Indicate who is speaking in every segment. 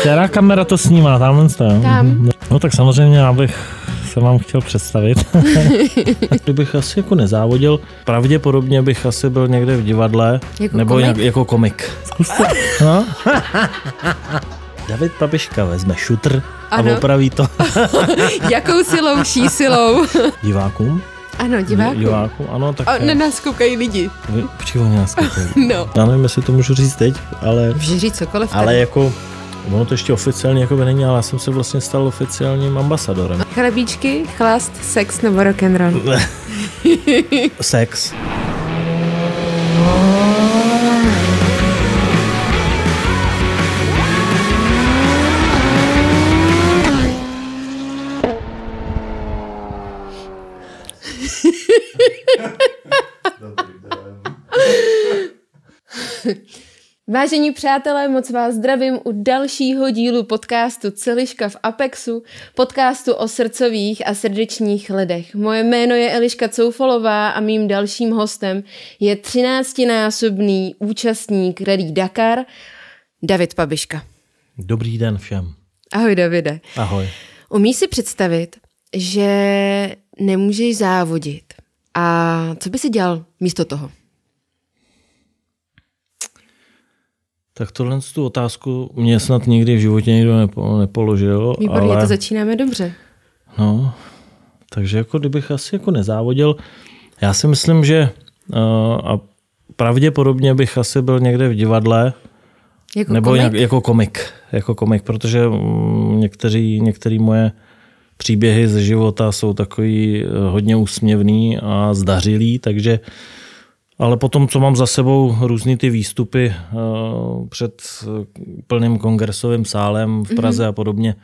Speaker 1: Která kamera to snímá? Tamhle to, Tam. Mhm. No tak samozřejmě abych se vám chtěl představit. Kdybych asi jako nezávodil, pravděpodobně bych asi byl někde v divadle. Jako nebo komik? Jak, jako komik. Zkuste. No. no. David Papiška vezme šutr ano. a opraví to.
Speaker 2: Jakou silou, ší silou. Divákům? Ano, diváku.
Speaker 1: diváku. ano, tak... A ne
Speaker 2: nás koukají lidi.
Speaker 1: Počkej, oni nás koukají. No. Já nevím, jestli to můžu říct teď, ale... Můžu
Speaker 2: říct cokoliv. Tady. Ale
Speaker 1: jako Ono to ještě oficiálně jako by není, ale já jsem se vlastně stal oficiálním ambasadorem.
Speaker 2: Chlebíčky, chlast, sex nebo roll?
Speaker 1: sex.
Speaker 2: Vážení přátelé, moc vás zdravím u dalšího dílu podcastu Celiška v Apexu, podcastu o srdcových a srdečních lidech. Moje jméno je Eliška Coufolová a mým dalším hostem je 13 účastník Rally Dakar, David Pabiška.
Speaker 1: Dobrý den všem.
Speaker 2: Ahoj Davide. Ahoj. Umí si představit, že nemůžeš závodit. A co by si dělal místo toho?
Speaker 1: Tak tohle tu otázku mě snad nikdy v životě nikdo nepoložil. Výborně, ale... to
Speaker 2: začínáme dobře.
Speaker 1: No, takže jako kdybych asi jako nezávodil, já si myslím, že uh, a pravděpodobně bych asi byl někde v divadle, jako nebo komik? Nějak, jako komik, jako komik, protože mm, někteří, některé moje příběhy ze života jsou takový eh, hodně úsměvný a zdařilý, takže uh, ale potom, co mám za sebou různý ty výstupy uh, před eh, plným kongresovým sálem v mhm. Praze mm-hmm. a podobně,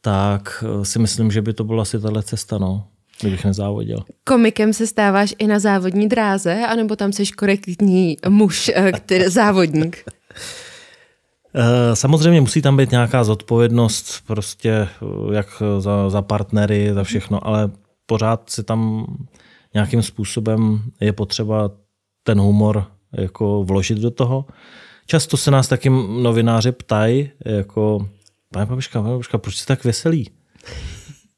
Speaker 1: tak eh, si myslím, že by to byla asi tahle cesta, no. Kdybych nezávodil.
Speaker 2: Komikem se stáváš i na závodní dráze, anebo tam jsi korektní muž, který, závodník?
Speaker 1: Samozřejmě musí tam být nějaká zodpovědnost, prostě jak za, za partnery, za všechno, ale pořád si tam nějakým způsobem je potřeba ten humor jako vložit do toho. Často se nás taky novináři ptají, jako, pane Papiška, pane proč jste tak veselý?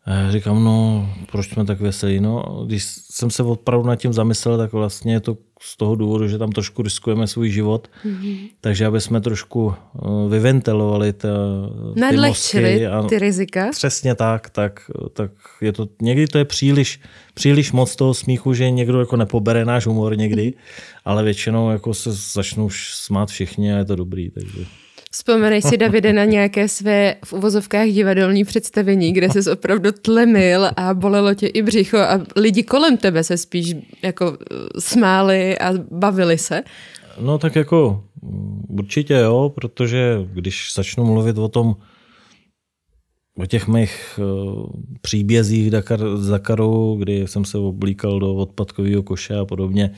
Speaker 1: A já říkám, no, proč jsme tak veselí? No, když jsem se opravdu nad tím zamyslel, tak vlastně je to z toho důvodu, že tam trošku riskujeme svůj život, mm-hmm. takže aby jsme trošku eh, vyventilovali ta, ty Nadlehčili a, ty rizika. Přesně tak, tak, tak je to, někdy to je příliš, příliš moc toho smíchu, že někdo jako nepobere náš humor někdy, ale většinou jako se začnou smát všichni a je to dobrý, takže... Vzpomenej si, Davide,
Speaker 2: na nějaké své v uvozovkách divadelní představení, kde ses opravdu tlemil a bolelo tě i břicho a lidi kolem tebe se spíš jako eh, smáli a bavili
Speaker 1: se? No tak jako mm, určitě jo, protože když začnu mluvit o tom, o těch mých uh, příbězích Dakar, Dakaru, kdy jsem se oblíkal do odpadkového koše a podobně,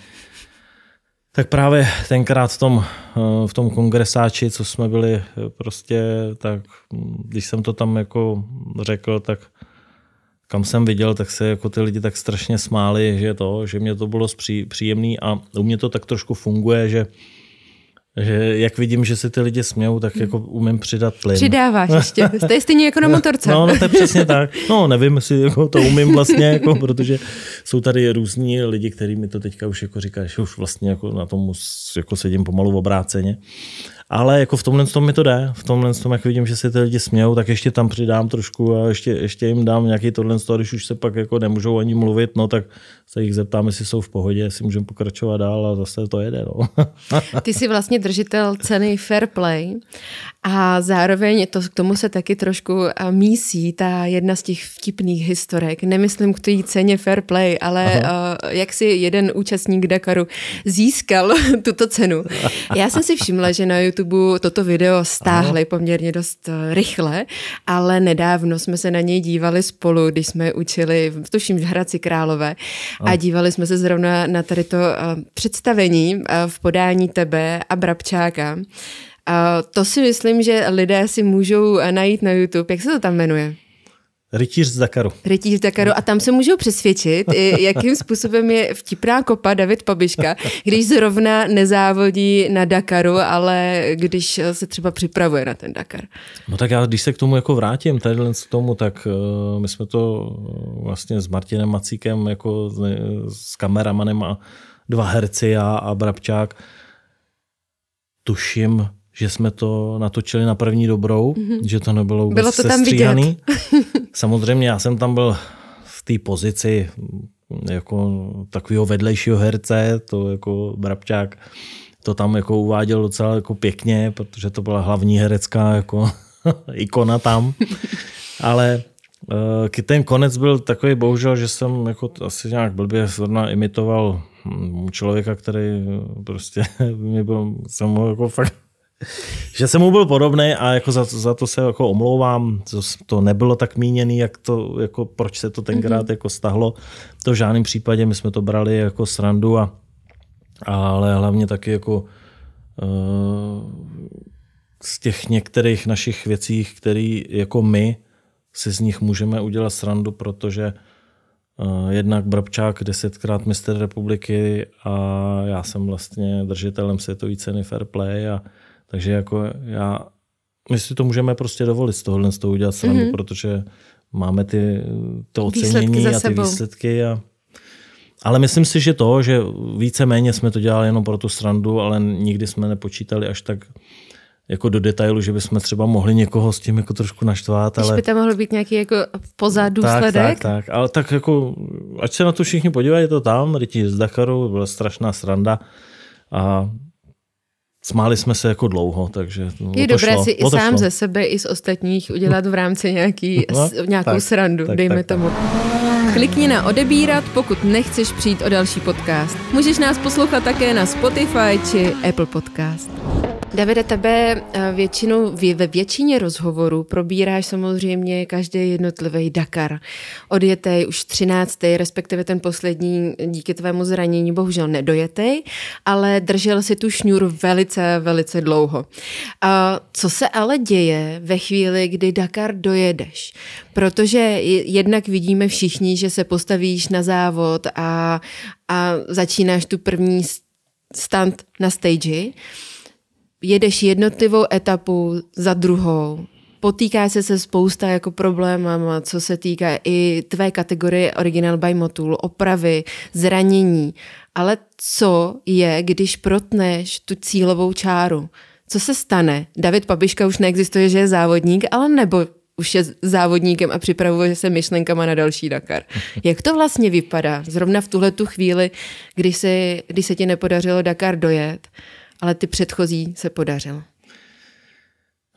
Speaker 1: tak právě tenkrát v tom, eh, v tom kongresáči, co jsme byli eh, prostě, tak hm, když jsem to tam jako řekl, tak kam jsem viděl, tak se jako ty lidi tak strašně smáli, že to, že mě to bylo pří, příjemný a u mě to tak trošku funguje, že že jak vidím, že se ty lidi smějou, tak jako umím přidat plyn. Přidáváš ještě. To je stejně jako na motorce. No, no to je přesně tak. No, nevím, jestli jako to umím vlastně, jako, protože jsou tady různí lidi, kteří mi to teďka už jako říkají, že už vlastně jako na tom jako sedím pomalu v obráceně ale jako v tomhle tom mi to jde, v tomhle tom, jak vidím, že si ty lidi smějou, tak ještě tam přidám trošku a ještě, ještě jim dám nějaký tohle z toho, když už se pak jako nemůžou ani mluvit, no tak se jich zeptám, jestli jsou v pohodě, jestli můžeme pokračovat dál a zase to jede. No. ty
Speaker 2: jsi vlastně držitel ceny Fair Play a zároveň to, k tomu se taky trošku eh, mísí ta jedna z těch vtipných historek. Nemyslím k té ceně fair play, ale uh, jak si jeden účastník Dakaru získal tuto cenu. Já jsem si všimla, že na YouTube toto video stáhli Aha. poměrně dost eh, rychle, ale nedávno jsme se na něj dívali spolu, když jsme učili, tuším, v Hradci Králové. A dívali jsme se zrovna na tady to uh, představení uh, v podání tebe a Brabčáka to si myslím, že lidé si můžou eh, najít na YouTube. Jak se to tam jmenuje?
Speaker 1: Rytíř z Dakaru.
Speaker 2: Rytíř z Dakaru. A tam se můžou přesvědčit, jakým způsobem je vtipná kopa David Pabiška, když zrovna nezávodí na Dakaru, ale když eh, se třeba připravuje na ten Dakar.
Speaker 1: No tak já, když se k tomu jako vrátím, tady k tomu, tak eh, my jsme to vlastně s Martinem Macíkem, jako s, s kameramanem a dva herci a, a Brabčák, tuším, že jsme to natočili na první dobrou, mm-hmm. že to nebylo vůbec Bylo to tam vidět. Samozřejmě já jsem tam byl v té pozici mm, jako takového vedlejšího herce, to jako Brabčák to tam jako uváděl docela jako pěkně, protože to byla hlavní herecká jako ikona tam. Ale eh, ten konec byl takový bohužel, že jsem jako asi nějak blbě zrovna imitoval hm, člověka, který eh, prostě mi byl, jsem ho jako fakt že jsem mu byl podobný a jako za, za to se jako omlouvám, to, to nebylo tak míněný, jak to, jako proč se to tenkrát mm-hmm. jako stahlo. To v žádném případě, my jsme to brali jako srandu, a, ale hlavně taky jako uh, z těch některých našich věcí, které jako my si z nich můžeme udělat srandu, protože eh, jednak Brabčák desetkrát mistr republiky a já jsem vlastně držitelem světové ceny Fair Play a takže jako já, my si to můžeme prostě dovolit z tohohle z toho udělat srandu, mm-hmm. protože máme ty, to ocenění a ty sebou. výsledky. A, ale myslím si, že to, že víceméně jsme to dělali jenom pro tu srandu, ale nikdy jsme nepočítali až tak jako do detailu, že bychom třeba mohli někoho s tím jako trošku naštvat. Když ale... by
Speaker 2: tam mohl být nějaký jako pozadu tak, tak, tak,
Speaker 1: ale tak jako, ať se na to všichni podívají, je to tam, lidi z Dakaru, byla strašná sranda a Smáli jsme se jako dlouho, takže no, Je to dobré šlo, si i sám šlo. ze
Speaker 2: sebe, i z ostatních udělat v rámci nějaký, no, nějakou tak, srandu, tak, dejme tak, tomu. Tak. Klikni na odebírat, pokud nechceš přijít o další podcast. Můžeš nás poslouchat také na Spotify či Apple Podcast. Davide, tebe eh, většinou, ve většině rozhovorů probíráš samozřejmě každý jednotlivý Dakar. Odjetej už 13. respektive ten poslední díky tvému zranění, bohužel nedojetej, ale držel si tu šňůru velice, velice dlouho. A co se ale děje ve chvíli, kdy Dakar dojedeš? Protože jednak vidíme všichni, že se postavíš na závod a, a začínáš tu první stand na stage jedeš jednotlivou etapu za druhou, potýká se se spousta jako problémama, co se týká i tvé kategorie Original by Motul, opravy, zranění. Ale co je, když protneš tu cílovou čáru? Co se stane? David Pabiška už neexistuje, že je závodník, ale nebo už je závodníkem a připravuje se myšlenkama na další Dakar. Jak to vlastně vypadá? Zrovna v tuhle tu chvíli, když se, když se ti nepodařilo Dakar dojet, ale ty předchozí se podařilo.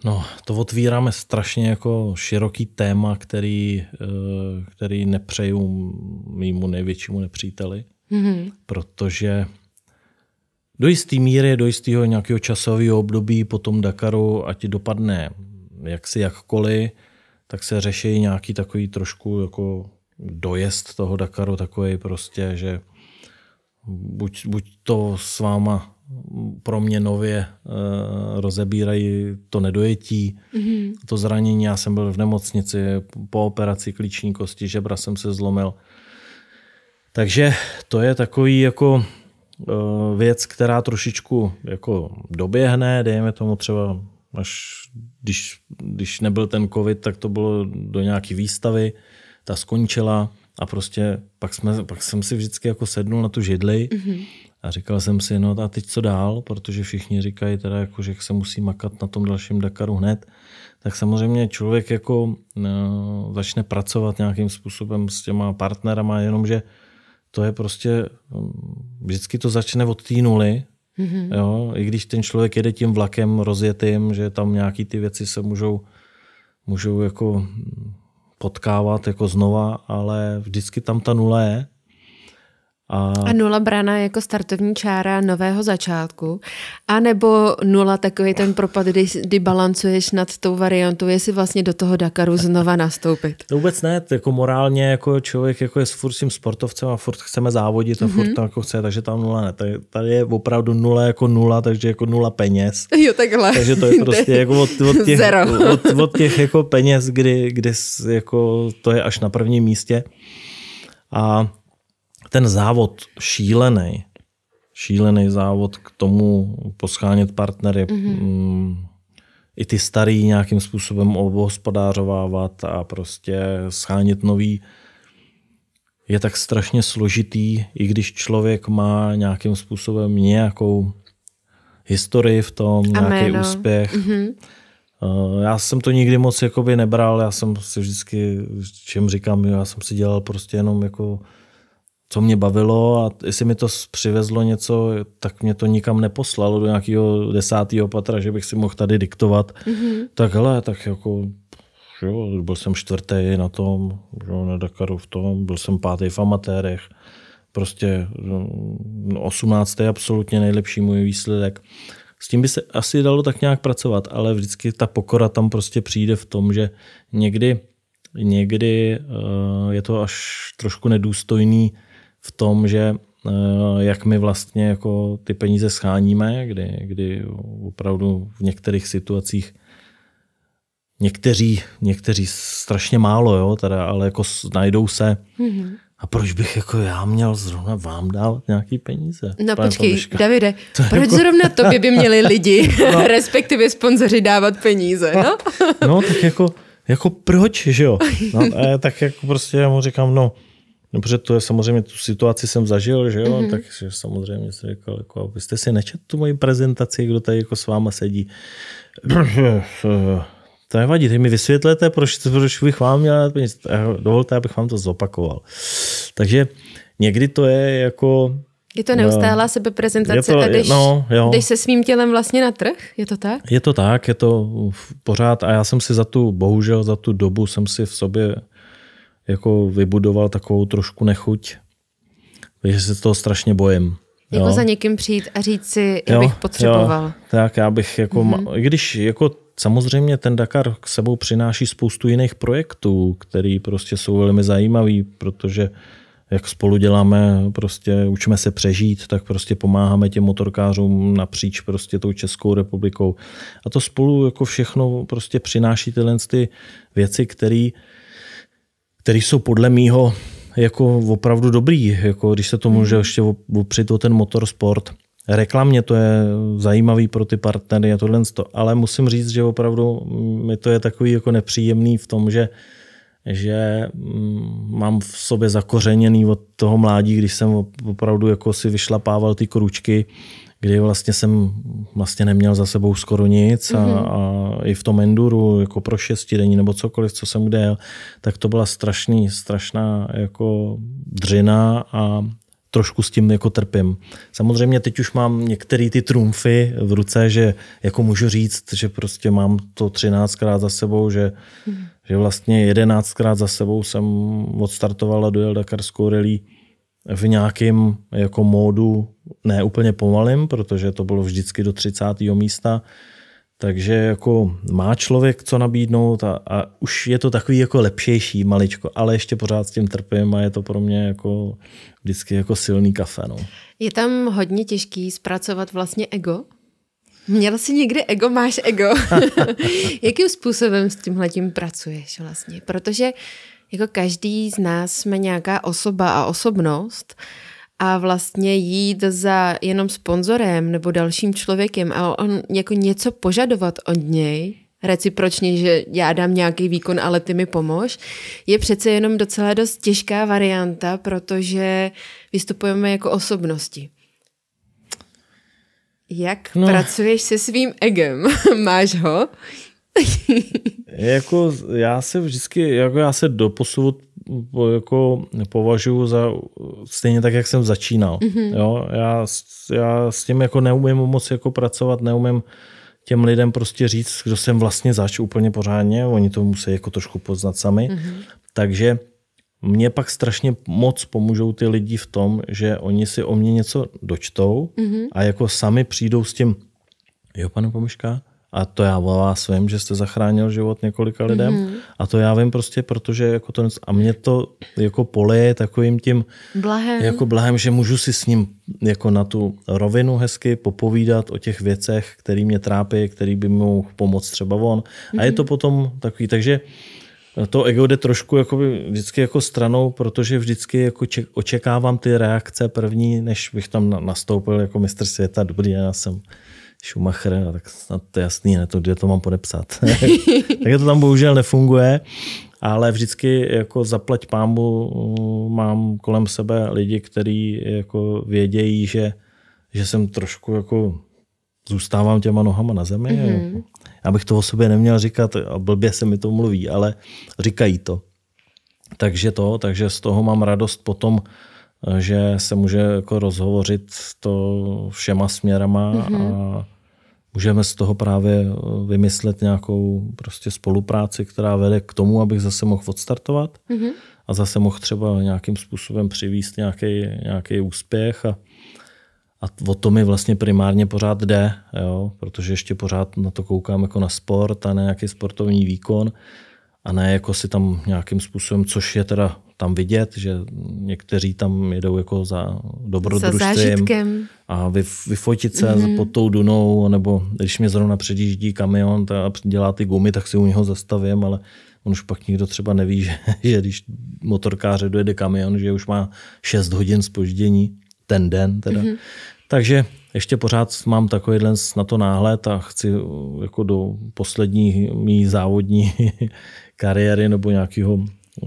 Speaker 1: No, to otvíráme strašně jako široký téma, který, eh, který nepřeju mýmu největšímu nepříteli, mm-hmm. protože do jisté míry, do jistého nějakého časového období po tom Dakaru, ať dopadne jak si jakkoliv, tak se řeší nějaký takový trošku jako dojezd toho Dakaru, takový prostě, že buď, buď to s váma pro mě nově eh, rozebírají to nedojetí, mm-hmm. to zranění. Já jsem byl v nemocnici po operaci klíční kosti, žebra jsem se zlomil. Takže to je takový jako eh, věc, která trošičku jako doběhne, dejme tomu třeba až když, když nebyl ten covid, tak to bylo do nějaké výstavy, ta skončila a prostě pak, jsme, pak jsem si vždycky jako sednul na tu židli mm-hmm a říkal jsem si, no a teď co dál, protože všichni říkají teda, jako, že se musí makat na tom dalším Dakaru hned, tak samozřejmě člověk jako no, začne pracovat nějakým způsobem s těma partnerama, jenomže to je prostě, vždycky to začne od té nuly, mm-hmm. jo, i když ten člověk jede tím vlakem rozjetým, že tam nějaký ty věci se můžou, můžou jako potkávat jako znova, ale vždycky tam ta nula je a... a
Speaker 2: nula brana jako startovní čára nového začátku, a nebo nula takový ten propad, kdy, kdy balancuješ nad tou variantou, jestli vlastně do toho Dakaru znova nastoupit.
Speaker 1: To no vůbec ne, jako morálně jako člověk jako je s furt tím sportovcem a furt chceme závodit a mm-hmm. to jako chce, takže tam nula ne. Tady je opravdu nula jako nula, takže jako nula peněz. Jo, takhle. Takže to je prostě jako od, od, těch, od, od těch jako peněz, kdy, kdy jako to je až na prvním místě. A ten závod šílený, šílený závod k tomu poschánět partnery, mm-hmm. i ty starý nějakým způsobem obhospodářovávat a prostě schánit nový, je tak strašně složitý, i když člověk má nějakým způsobem nějakou historii v tom, nějaký úspěch. Mm-hmm. Já jsem to nikdy moc jakoby nebral, já jsem si vždycky, čem říkám, já jsem si dělal prostě jenom jako co mě bavilo a jestli mi to přivezlo něco, tak mě to nikam neposlalo do nějakého desátého patra, že bych si mohl tady diktovat. Mm-hmm. Tak hele, tak jako jo, byl jsem čtvrtý na tom, že jo, na Dakaru v tom, byl jsem pátý v amatérech, prostě no, no, osmnáctý absolutně nejlepší můj výsledek. S tím by se asi dalo tak nějak pracovat, ale vždycky ta pokora tam prostě přijde v tom, že někdy, někdy eh, je to až trošku nedůstojný v tom, že eh, jak my vlastně jako ty peníze scháníme, kdy, kdy opravdu v některých situacích někteří, někteří strašně málo, jo, teda, ale jako najdou se. Mm-hmm. A proč bych jako já měl zrovna vám dát nějaký peníze? No počkej, Pomeška. Davide, to proč jako... zrovna tobě by měli lidi, no.
Speaker 2: respektive sponzoři dávat peníze, no?
Speaker 1: no, tak jako, jako proč, že jo? No, eh, tak jako prostě já mu říkám, no, No, protože to je samozřejmě, tu situaci jsem zažil, že jo, mm-hmm. takže samozřejmě jsem řekl, jako, abyste si nečetl tu moji prezentaci, kdo tady jako s váma sedí. to nevadí, teď mi vysvětlete, proč, proč bych vám měl Dovolte, abych vám to zopakoval. Takže někdy to je jako... Je to neustálá no,
Speaker 2: sebeprezentace to, a no, jo. se svým tělem vlastně na trh? Je to tak?
Speaker 1: Je to tak, je to pořád a já jsem si za tu, bohužel za tu dobu jsem si v sobě jako vybudoval takovou trošku nechuť, takže se toho strašně bojím. Jako jo. za
Speaker 2: někým přijít a říct si, jak jo, bych potřeboval. Jo,
Speaker 1: tak já bych jako, mm-hmm. když jako samozřejmě ten Dakar k sebou přináší spoustu jiných projektů, který prostě jsou velmi zajímavé, protože jak spolu děláme, prostě učíme se přežít, tak prostě pomáháme těm motorkářům napříč prostě tou Českou republikou. A to spolu jako všechno prostě přináší tyhle ty věci, které které jsou podle mýho jako opravdu dobrý, jako když se to mhm. může ještě opřít o ten motorsport. Reklamně to je zajímavý pro ty partnery a tohle, ale musím říct, že opravdu mi to je takový jako nepříjemný v tom, že že mm, mám v sobě zakořeněný od toho mládí, když jsem opravdu jako si vyšlapával ty kručky kdy vlastně jsem vlastně neměl za sebou skoro nic a, mm-hmm. a i v tom enduru, jako pro šestidenní nebo cokoliv, co jsem kde jel, tak to byla strašný, strašná jako dřina a trošku s tím jako trpím. Samozřejmě teď už mám některé ty trumfy v ruce, že jako můžu říct, že prostě mám to třináctkrát za sebou, že, mm. že vlastně jedenáctkrát za sebou jsem odstartoval a dojel Dakarskou rally v nějakém jako módu ne úplně pomalým, protože to bylo vždycky do 30. místa, takže jako má člověk co nabídnout a, a už je to takový jako lepšejší maličko, ale ještě pořád s tím trpím a je to pro mě jako vždycky jako silný kafe. No.
Speaker 2: Je tam hodně těžký zpracovat vlastně ego? Měl jsi někdy ego, máš ego. Jakým způsobem s tímhletím pracuješ vlastně? Protože uh, jako každý z nás jsme nějaká osoba a osobnost a vlastně jít za jenom sponzorem nebo dalším člověkem a on jako něco požadovat od něj, recipročně, že já dám nějaký výkon, ale ty mi pomož, je přece jenom docela dost těžká varianta, protože vystupujeme jako osobnosti. Jak no. pracuješ se svým egem? Máš ho?
Speaker 1: jako já se vždycky, jako já se do jako považuji za stejně tak, jak jsem začínal. Mm-hmm. Jo, já, já s tím jako neumím moc jako pracovat, neumím těm lidem prostě říct, kdo jsem vlastně zač úplně pořádně, oni to musí jako trošku poznat sami. Mm-hmm. Takže mě pak strašně moc pomůžou ty lidi v tom, že oni si o mě něco dočtou mm-hmm. a jako sami přijdou s tím, jo pane Pomiška, a to já o vás vím, že jste zachránil život několika lidem. Mm-hmm. A to já vím prostě, protože jako to, a mě to jako poleje takovým tím
Speaker 2: blahem. jako
Speaker 1: blahem, že můžu si s ním jako na tu rovinu hezky popovídat o těch věcech, které mě trápí, který by mu mohl pomoct třeba on. Mm-hmm. A je mhm. to potom takový, takže to ego jde trošku jakoby vždycky jako stranou, protože vždycky jako ček, očekávám ty reakce první, než bych tam nastoupil jako mistr světa, dobrý, já jsem Schumacher, no, tak snad to je jasný, ne, to, kde to mám podepsat. Takže to tam bohužel nefunguje, ale vždycky jako zaplať pámu mm, mám kolem sebe lidi, kteří jako vědějí, že, že jsem trošku jako zůstávám těma nohama na zemi. Mm-hmm. Jako. Já bych to o sobě neměl říkat, a blbě se mi to mluví, ale říkají to. Takže to, takže z toho mám radost potom, že se může jako rozhovořit to všema směrama mm-hmm. a mhm. můžeme z toho právě eh, vymyslet nějakou prostě spolupráci, která vede k tomu, abych zase mohl odstartovat mm-hmm. a zase mohl třeba nějakým způsobem přivést nějaký, nějaký úspěch a, a o to mi vlastně primárně pořád jde, jo? protože ještě pořád na to koukám jako na sport a na nějaký sportovní výkon a ne jako si tam nějakým způsobem, což je teda tam vidět, že někteří tam jedou jako za dobrodružstvím a vy, vyfotit se mm-hmm. pod tou dunou, nebo když mě zrovna předjíždí kamion a dělá ty gumy, tak si u něho zastavím, ale on už pak nikdo třeba neví, že, že když motorkáře dojede kamion, že už má 6 hodin spoždění, ten den teda. Mm-hmm. Takže ještě pořád mám takovýhle na to náhled a chci uh, jako do poslední mý závodní kariéry nebo nějakého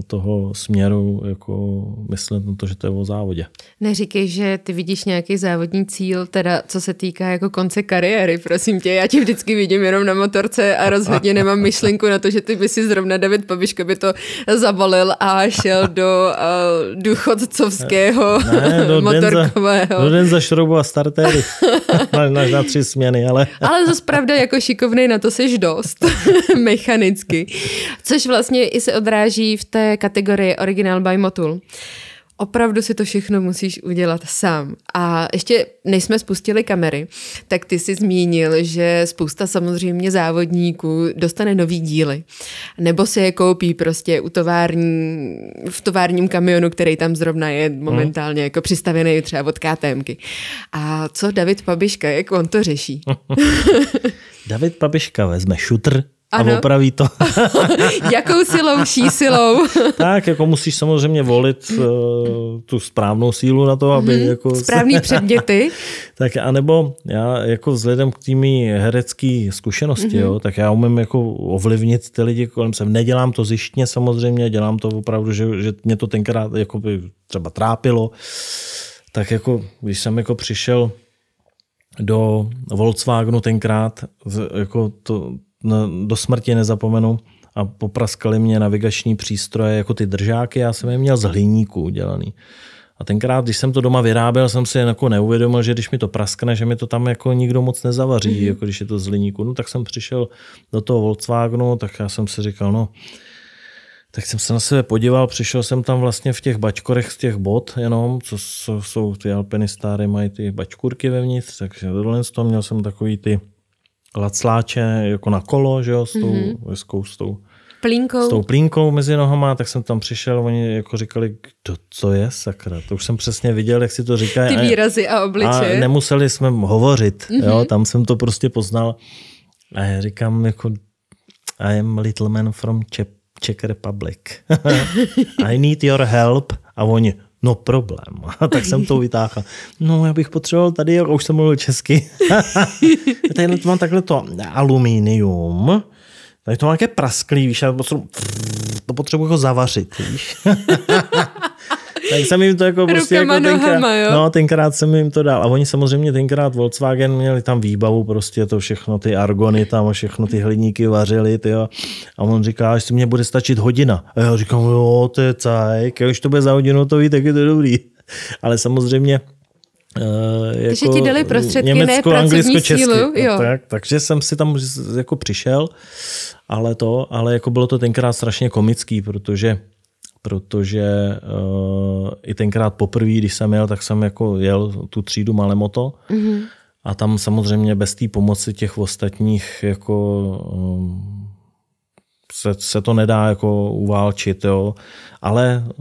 Speaker 1: toho směru jako myslet na to, že to je o závodě.
Speaker 2: Neříkej, že ty vidíš nějaký závodní cíl, teda co se týká jako konce kariéry, prosím tě, já tě vždycky vidím jenom na motorce a rozhodně nemám myšlenku na to, že ty by si zrovna David Pabiška by to zabalil a šel do uh, důchodcovského ne, do no, motorkového. Den za, do no, den
Speaker 1: za šroubu a startéry. na, na, na tři směny, ale...
Speaker 2: ale zase pravda, jako šikovnej na to jsi dost, mechanicky. Což vlastně i se odráží v té kategorii Original by Motul. Opravdu si to všechno musíš udělat sám. A ještě než jsme spustili kamery, tak ty si zmínil, že spousta samozřejmě závodníků dostane nový díly. Nebo si je koupí prostě u tovární, v továrním kamionu, který tam zrovna je mhm. momentálně jako přistavený třeba od KTMky. A co David Pabiška, jak on to řeší?
Speaker 1: David Pabiška vezme šutr, ano. a opraví to. Jakou silou, ší silou. tak, jako musíš samozřejmě volit uh, tu správnou sílu na to, aby hmm, jako... Správný předměty. tak a nebo já jako vzhledem k tými herecký zkušenosti, mm-hmm. jo, tak já umím jako ovlivnit ty lidi kolem se. Nedělám to zjištně samozřejmě, dělám to opravdu, že, že mě to tenkrát jako by třeba trápilo. Tak jako, když jsem jako přišel do Volkswagenu tenkrát, jako to, do smrti nezapomenu, a popraskali mě navigační přístroje jako ty držáky, já jsem je měl z hliníku udělaný. A tenkrát, když jsem to doma vyráběl, jsem si jako neuvědomil, že když mi to praskne, že mi to tam jako nikdo moc nezavaří, mm. jako když je to z hliníku. No tak jsem přišel do toho Volkswagenu, tak já jsem si říkal, no, tak jsem se na sebe podíval, přišel jsem tam vlastně v těch bačkorech z těch bot jenom, co jsou, jsou ty alpinistáry, mají ty bačkurky vevnitř, takže tohle z toho měl jsem takový ty lacláče jako na kolo, že jo, s tou, mm-hmm. s tou
Speaker 2: plínkou. S tou
Speaker 1: plínkou mezi nohama, tak jsem tam přišel, oni jako říkali, kdo to je, sakra, to už jsem přesně viděl, jak si to říkají. Ty výrazy a obličeje. A nemuseli jsme hovořit, mm-hmm. jo, mhm. tam jsem to prostě poznal. A já říkám jako, I am little man from Czech, Czech Republic. I need your help. A oni, No problém. A tak jsem to vytáhl. No já bych potřeboval tady, už jsem mluvil česky. tady to mám takhle to aluminium. Tady to má nějaké prasklý, víš, já to potřebuji ho jako zavařit, víš. tak jsem jim to jako prostě Rukama jako tenkrát, nohama, jo? no tenkrát jsem jim to dal. A oni samozřejmě tenkrát Volkswagen měli tam výbavu prostě to všechno, ty argony tam a všechno ty hliníky vařili, jo. A on říká, že mě bude stačit hodina. A já říkám, jo, to je cajk, když to bude za hodinu, to ví, tak je to dobrý. Ale samozřejmě Uh, jako takže ti dali prostředky, Německo, ne Anglicko, Česky. Sílu, jo. No tak, takže jsem si tam jako přišel, ale to, ale jako bylo to tenkrát strašně komický, protože protože uh, i tenkrát poprvé, když jsem jel, tak jsem jako jel tu třídu Malemoto mm-hmm. a tam samozřejmě bez té pomoci těch ostatních jako um, se, se to nedá jako uválčit, jo. Ale eh,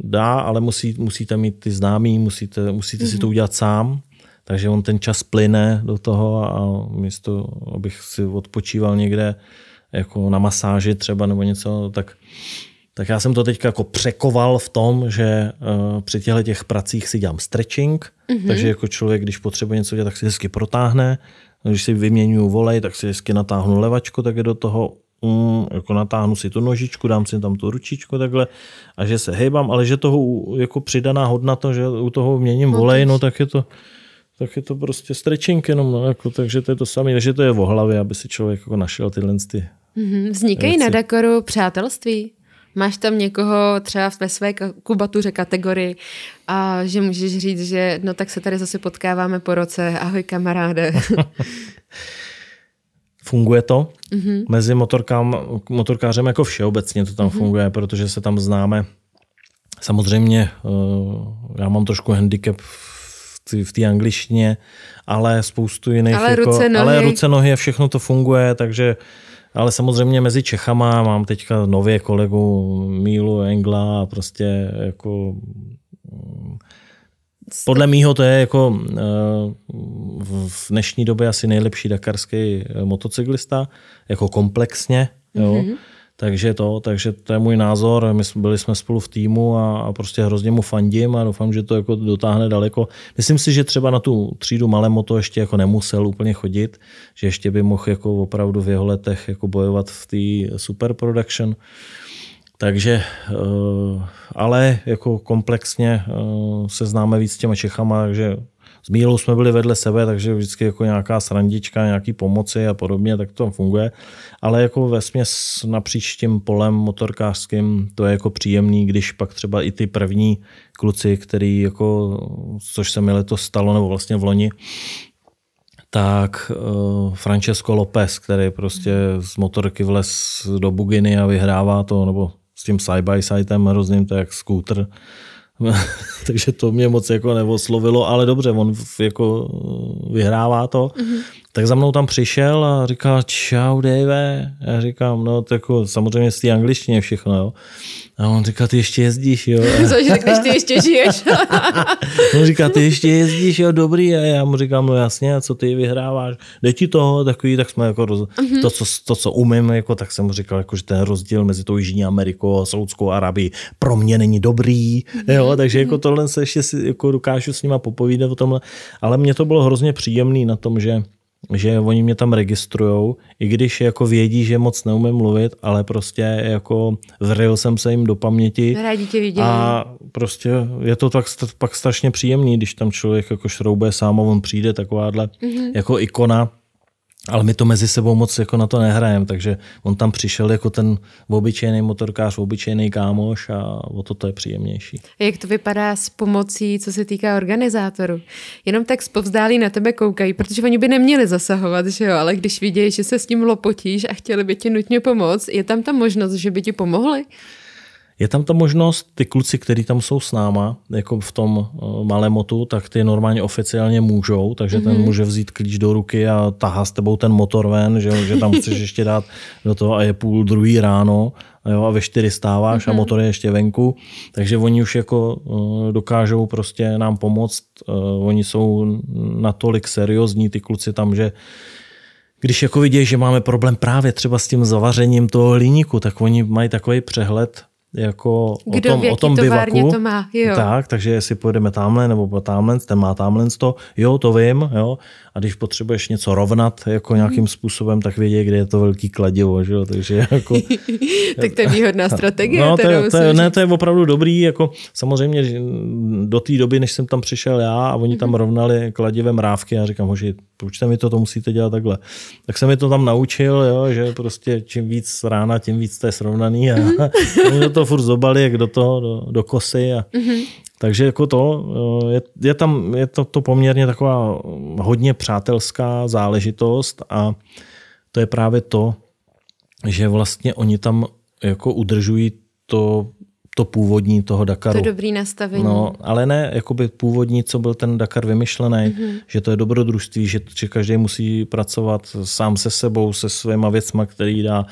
Speaker 1: dá, ale musí, musíte mít ty známí, musíte, musíte mm-hmm. si to mhm. udělat sám. Takže on ten čas plyne do toho a místo, abych si odpočíval někde jako na masáži třeba nebo něco, tak uh, tak já jsem to teď jako překoval v tom, že uh, při těchto těch pracích si dělám stretching, mm-hmm. takže jako člověk, když potřebuje něco dělat, tak si hezky protáhne. Když si vyměňuju volej, tak si hezky natáhnu levačku, tak je do toho um, jako natáhnu si tu nožičku, dám si tam tu ručičku takhle a že se hejbám, ale že toho jako přidaná hodna to, že u toho měním no, volej, no tak je to tak je to prostě stretching jenom, no, jako, takže to je to samé, takže to je v hlavě, aby si člověk jako našel tyhle ty
Speaker 2: mhm. Vznikají věci. na dekoru přátelství? máš tam někoho třeba ve své kubatuře kategorii a že můžeš říct, že no tak se tady zase potkáváme po roce, ahoj kamaráde.
Speaker 1: funguje to mm-hmm. mezi motorkám, motorkářem jako všeobecně to tam mm-hmm. funguje, protože se tam známe. Samozřejmě eh, já mám trošku handicap v té angličtině, ale spoustu jiných. Ale, jako, ruce, nohy. ale ruce, nohy a všechno to funguje, takže uh, ale samozřejmě mezi Čechama mám teďka nově kolegu Mílu Engla a prostě jako mm, podle mýho to je jako eh, v dnešní době asi nejlepší dakarský eh, motocyklista, jako komplexně. Jo. Mm-hmm. Takže to, takže to je můj názor. My byli jsme spolu v týmu a, a prostě hrozně mu fandím a doufám, že to jako dotáhne daleko. Myslím si, že třeba na tu třídu malému to ještě jako nemusel úplně chodit, že ještě by mohl jako opravdu v jeho letech jako bojovat v té super production. Takže, eh, ale jako komplexně eh, se známe víc s těma Čechama, takže s Mílou jsme byli vedle sebe, takže vždycky jako nějaká srandička, nějaký pomoci a podobně, tak to tam funguje. Ale jako ve směs napříč tím polem motorkářským, to je jako příjemný, když pak třeba i ty první kluci, který jako, což se mi letos stalo, nebo vlastně v loni, tak eh, Francesco Lopez, který prostě z motorky vlez do Buginy a vyhrává to, nebo s tím side by sidem hrozným, to je jak skútr, takže to mě moc jako neoslovilo, ale dobře, on jako vyhrává to. Mm-hmm tak za mnou tam přišel a říkal, čau Dave. Já říkám, no tak jako samozřejmě z té angličtině všechno, jo. A on říká, ty ještě jezdíš, jo. Což řekneš, ty ještě žiješ. on říká, ty ještě jezdíš, jo, dobrý. A já mu říkám, no jasně, co ty vyhráváš, jde ti toho, takový, tak jsme jako, roz... mm-hmm. to, co, to, co umím, jako, tak jsem mu říkal, jako, že ten rozdíl mezi tou Jižní Amerikou a Saudskou Arabii pro mě není dobrý, mm-hmm. jo, takže jako tohle se ještě si, jako dokážu s nima popovídat o tomhle, ale mě to bylo hrozně příjemný na tom, že že oni mě tam registrujou, i když jako vědí, že moc neumím mluvit, ale prostě jako vril jsem se jim do paměti. Rádi tě viděli. A prostě je to tak, pak strašně příjemný, když tam člověk jako šroubuje sám a on přijde takováhle mm-hmm. jako ikona ale my to mezi sebou moc jako na to nehrajeme, takže on tam přišel jako ten obyčejný motorkář, obyčejný kámoš a o to to je příjemnější.
Speaker 2: Jak to vypadá s pomocí, co se týká organizátorů? Jenom tak spovzdálí na tebe koukají, protože oni by neměli zasahovat, že jo, ale když vidějí, že se s tím lopotíš a chtěli by ti nutně pomoct, je tam ta možnost, že by ti pomohli?
Speaker 1: Je tam ta možnost, ty kluci, kteří tam jsou s náma, jako v tom eh, malém motu, tak ty normálně oficiálně můžou, takže mm-hmm. ten mhm. může vzít klíč do ruky a tahá s tebou ten motor ven, že, že tam chceš ještě dát do toho a je půl druhý ráno a, jo, a ve čtyři stáváš mm-hmm. a mhm. motor je ještě venku, takže oni už jako eh, dokážou prostě nám pomoct, eh, oni jsou natolik seriózní ty kluci tam, že když jako vidějí, že máme problém právě třeba s tím zavařením toho hliníku, tak oni mají takový přehled, jako Kdo o tom, o tom bivaku. to má, jo. Tak, takže jestli pojedeme tamhle nebo po tamhle, ten má tamhle to, jo, to vím, jo. A když potřebuješ něco rovnat jako nějakým mhm. způsobem, tak vědí, kde je to velký kladivo, že jo, takže jako... tak to je výhodná strategie. No, to je, to je, ne, to je opravdu dobrý, jako samozřejmě do té doby, než jsem tam přišel já a oni tam mhm. rovnali kladivem rávky a říkám, hoši, proč mi to, to musíte dělat takhle. Tak jsem mi to tam naučil, jo, že prostě čím víc rána, tím víc to je srovnaný a mhm. to furt zobali jak do toho, do, do kosy. A, mm-hmm. Takže jako to, je, je tam, je to, to poměrně taková hodně přátelská záležitost a to je právě to, že vlastně oni tam jako udržují to to původní toho Dakaru. To dobrý nastavení. No, ale ne jakoby původní, co byl ten Dakar vymyšlený, mm-hmm. že to je dobrodružství, že, že každý musí pracovat sám se sebou, se svýma věcma, který dá,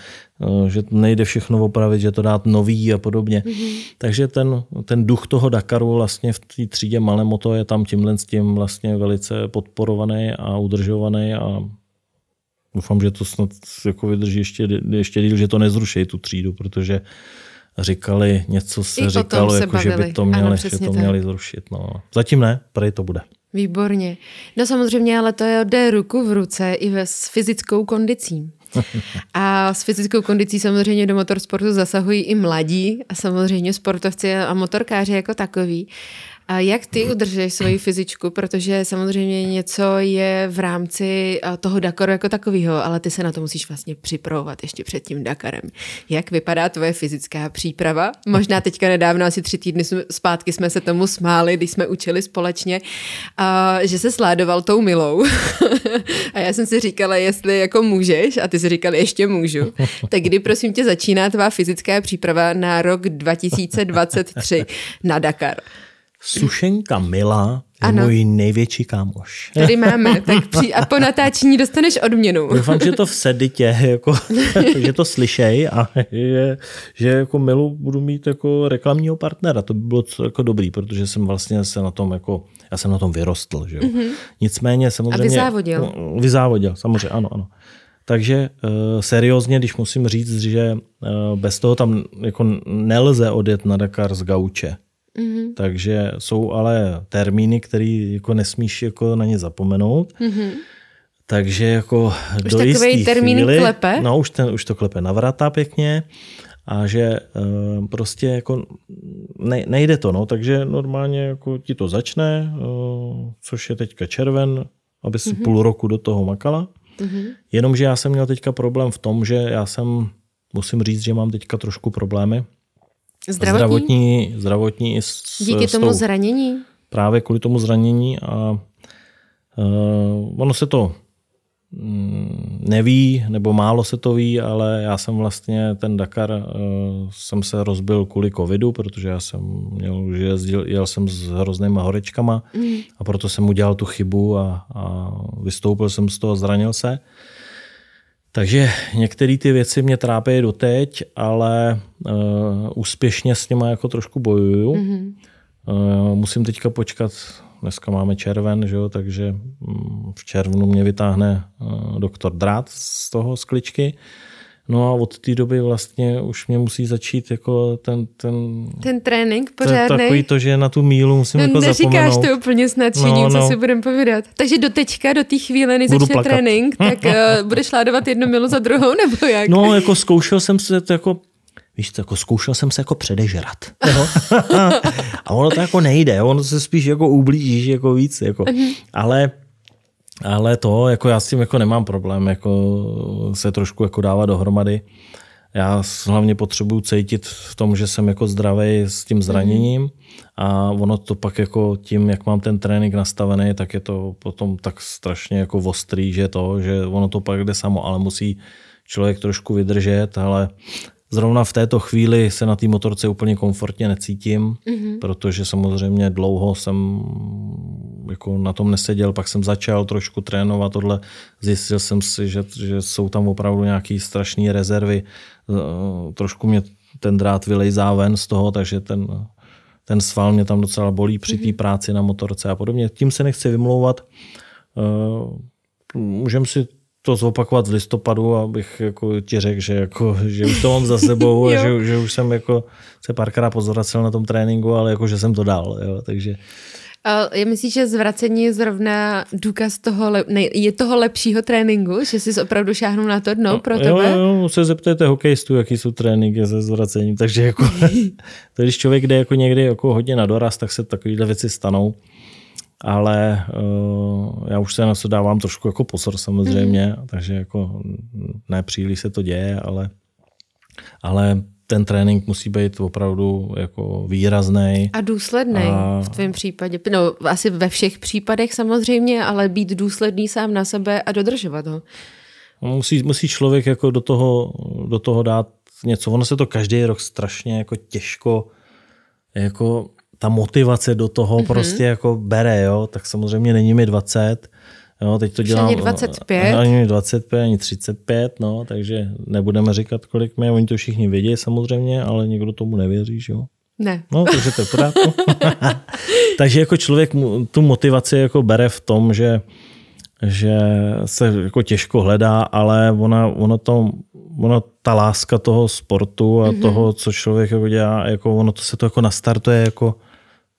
Speaker 1: eh, že nejde všechno opravit, že to dát nový a podobně. Mm-hmm. Takže ten, ten duch toho Dakaru vlastně v té třídě malé moto je tam tímhle s tím vlastně velice podporovaný a udržovaný a doufám, že to snad jako vydrží ještě, ještě díl, že to nezruší tu třídu, protože říkali, něco se I říkalo, se jako, že by to měli, ano, že to měli zrušit. No. Zatím ne, prej to bude.
Speaker 2: Výborně. No samozřejmě, ale to jde ruku v ruce i ve, s fyzickou kondicí. A s fyzickou kondicí samozřejmě do motorsportu zasahují i mladí a samozřejmě sportovci a motorkáři jako takový. A jak ty udržuješ svoji fyzičku, protože samozřejmě něco je v rámci eh, toho Dakaru jako takového, ale ty se na to musíš vlastně připravovat ještě před tím Dakarem. Jak vypadá tvoje fyzická příprava? Možná teďka nedávno, asi tři týdny zpátky jsme se tomu smáli, když jsme učili společně, a, že se sládoval tou milou. a já jsem si říkala, jestli jako můžeš, a ty si říkal, ještě můžu. Tak kdy prosím tě začíná tvá fyzická příprava na rok 2023 na Dakar?
Speaker 1: Sušenka Mila je ano. můj největší kámoš. Tady máme, tak při,
Speaker 2: a po natáčení dostaneš odměnu. Doufám, že to
Speaker 1: v seditě, jako, že to slyšej a že, že jako Milu budu mít jako reklamního partnera. To by bylo jako dobrý, protože jsem vlastně se na tom jako, já jsem na tom vyrostl. Že jo. Mm-hmm. Nicméně samozřejmě... A vyzávodil. No, vyzávodil, samozřejmě, ano, ano. Takže uh, seriózně, když musím říct, že uh, bez toho tam jako nelze odjet na Dakar z gauče. Mm-hmm. Takže jsou ale termíny, které jako nesmíš jako na ně zapomenout. Mm-hmm. Takže jako už do jistý termíny. chvíli, klepe. No, už, ten, už to klepe vrata pěkně a že e, prostě jako ne, nejde to, no, takže normálně jako ti to začne, e, což je teďka červen, aby si mm-hmm. půl roku do toho makala. Mm-hmm. Jenomže já jsem měl teďka problém v tom, že já jsem, musím říct, že mám teďka trošku problémy Zdravotní? Zdravotní, zdravotní s, Díky s tomu tou, zranění? Právě kvůli tomu zranění a uh, ono se to mm, neví, nebo málo se to ví, ale já jsem vlastně ten Dakar uh, jsem se rozbil kvůli covidu, protože já jsem měl, že jezdil, jel jsem s hroznýma horečkama mm. a proto jsem udělal tu chybu a, a vystoupil jsem z toho, zranil se. Takže některé ty věci mě trápí doteď, ale uh, úspěšně s nimi jako trošku bojuju. Mm-hmm. Uh, musím teďka počkat, dneska máme červen, že jo, takže mm, v červnu mě vytáhne uh, doktor Drát z toho, skličky. Uh, No a od té doby vlastně už mě musí začít jako ten... Ten,
Speaker 2: ten trénink pořádný. Ten, takový
Speaker 1: to, že na tu mílu musím no, jako neříkáš zapomenout. to úplně s nadšením, no, no. co si
Speaker 2: budeme povídat. Takže do teďka, do té chvíle, než Budu začne plakat. trénink, tak uh, budeš ládovat jednu milu za druhou, nebo jak? No, jako
Speaker 1: zkoušel jsem se to jako víš, jako zkoušel jsem se jako předežrat. a ono to jako nejde, ono se spíš jako ublížíš jako víc. Jako. Mhm. Ale ale to, jako já s tím jako nemám problém, jako se trošku jako dávat dohromady. Já hlavně potřebuju cítit v tom, že jsem jako zdravý s tím mhm. zraněním a ono to pak jako tím, jak mám ten trénink nastavený, tak je to potom tak strašně jako ostrý, že to, že ono to pak jde samo, ale musí člověk trošku vydržet, ale Zrovna v této chvíli se na té motorce úplně komfortně necítím, mm-hmm. protože samozřejmě dlouho jsem jako na tom neseděl, pak jsem začal trošku trénovat tohle, zjistil jsem si, že, že jsou tam opravdu nějaké strašné rezervy, eh, trošku mě ten drát vylejzá ven z toho, takže ten, ten sval mě tam docela bolí při té mhm. práci na motorce a podobně. Tím se nechci vymlouvat. Eh, Můžeme si to zopakovat z listopadu, abych jako ti řekl, že, jako, že už to mám za sebou a že, že, už jsem jako se párkrát pozvracel na tom tréninku, ale jako, že jsem to dal. Jo, takže...
Speaker 2: Já myslíš, že zvracení je zrovna důkaz toho, ne, je toho lepšího tréninku, že jsi opravdu šáhnul na to dno no, pro tebe? Jo,
Speaker 1: jo, se zeptejte hokejistů, jaký jsou tréninky se zvracením, takže jako, když člověk jde jako někdy jako hodně na doraz, tak se takovéhle věci stanou ale uh, já už se na to dávám trošku jako pozor samozřejmě, mm. takže jako ne příliš se to děje, ale, ale ten trénink musí být opravdu jako výrazný. A důsledný a... v
Speaker 2: tvém případě. No, asi ve všech případech samozřejmě, ale být důsledný sám na sebe a dodržovat
Speaker 1: ho. No, musí, musí člověk jako do toho, do toho dát něco. Ono se to každý rok strašně jako těžko jako ta motivace do toho mm-hmm. prostě jako bere, jo, tak samozřejmě není mi 20, jo, teď to dělám. Ani 25. Ani 25, ani 35, no, takže nebudeme říkat, kolik mi, oni to všichni vědí samozřejmě, ale někdo tomu nevěří, že jo. Ne. No, takže to je pořádku. takže jako člověk tu motivaci jako bere v tom, že že se jako těžko hledá, ale ona, ono to, ono, ta láska toho sportu a mm-hmm. toho, co člověk jako dělá, jako ono to se to jako nastartuje jako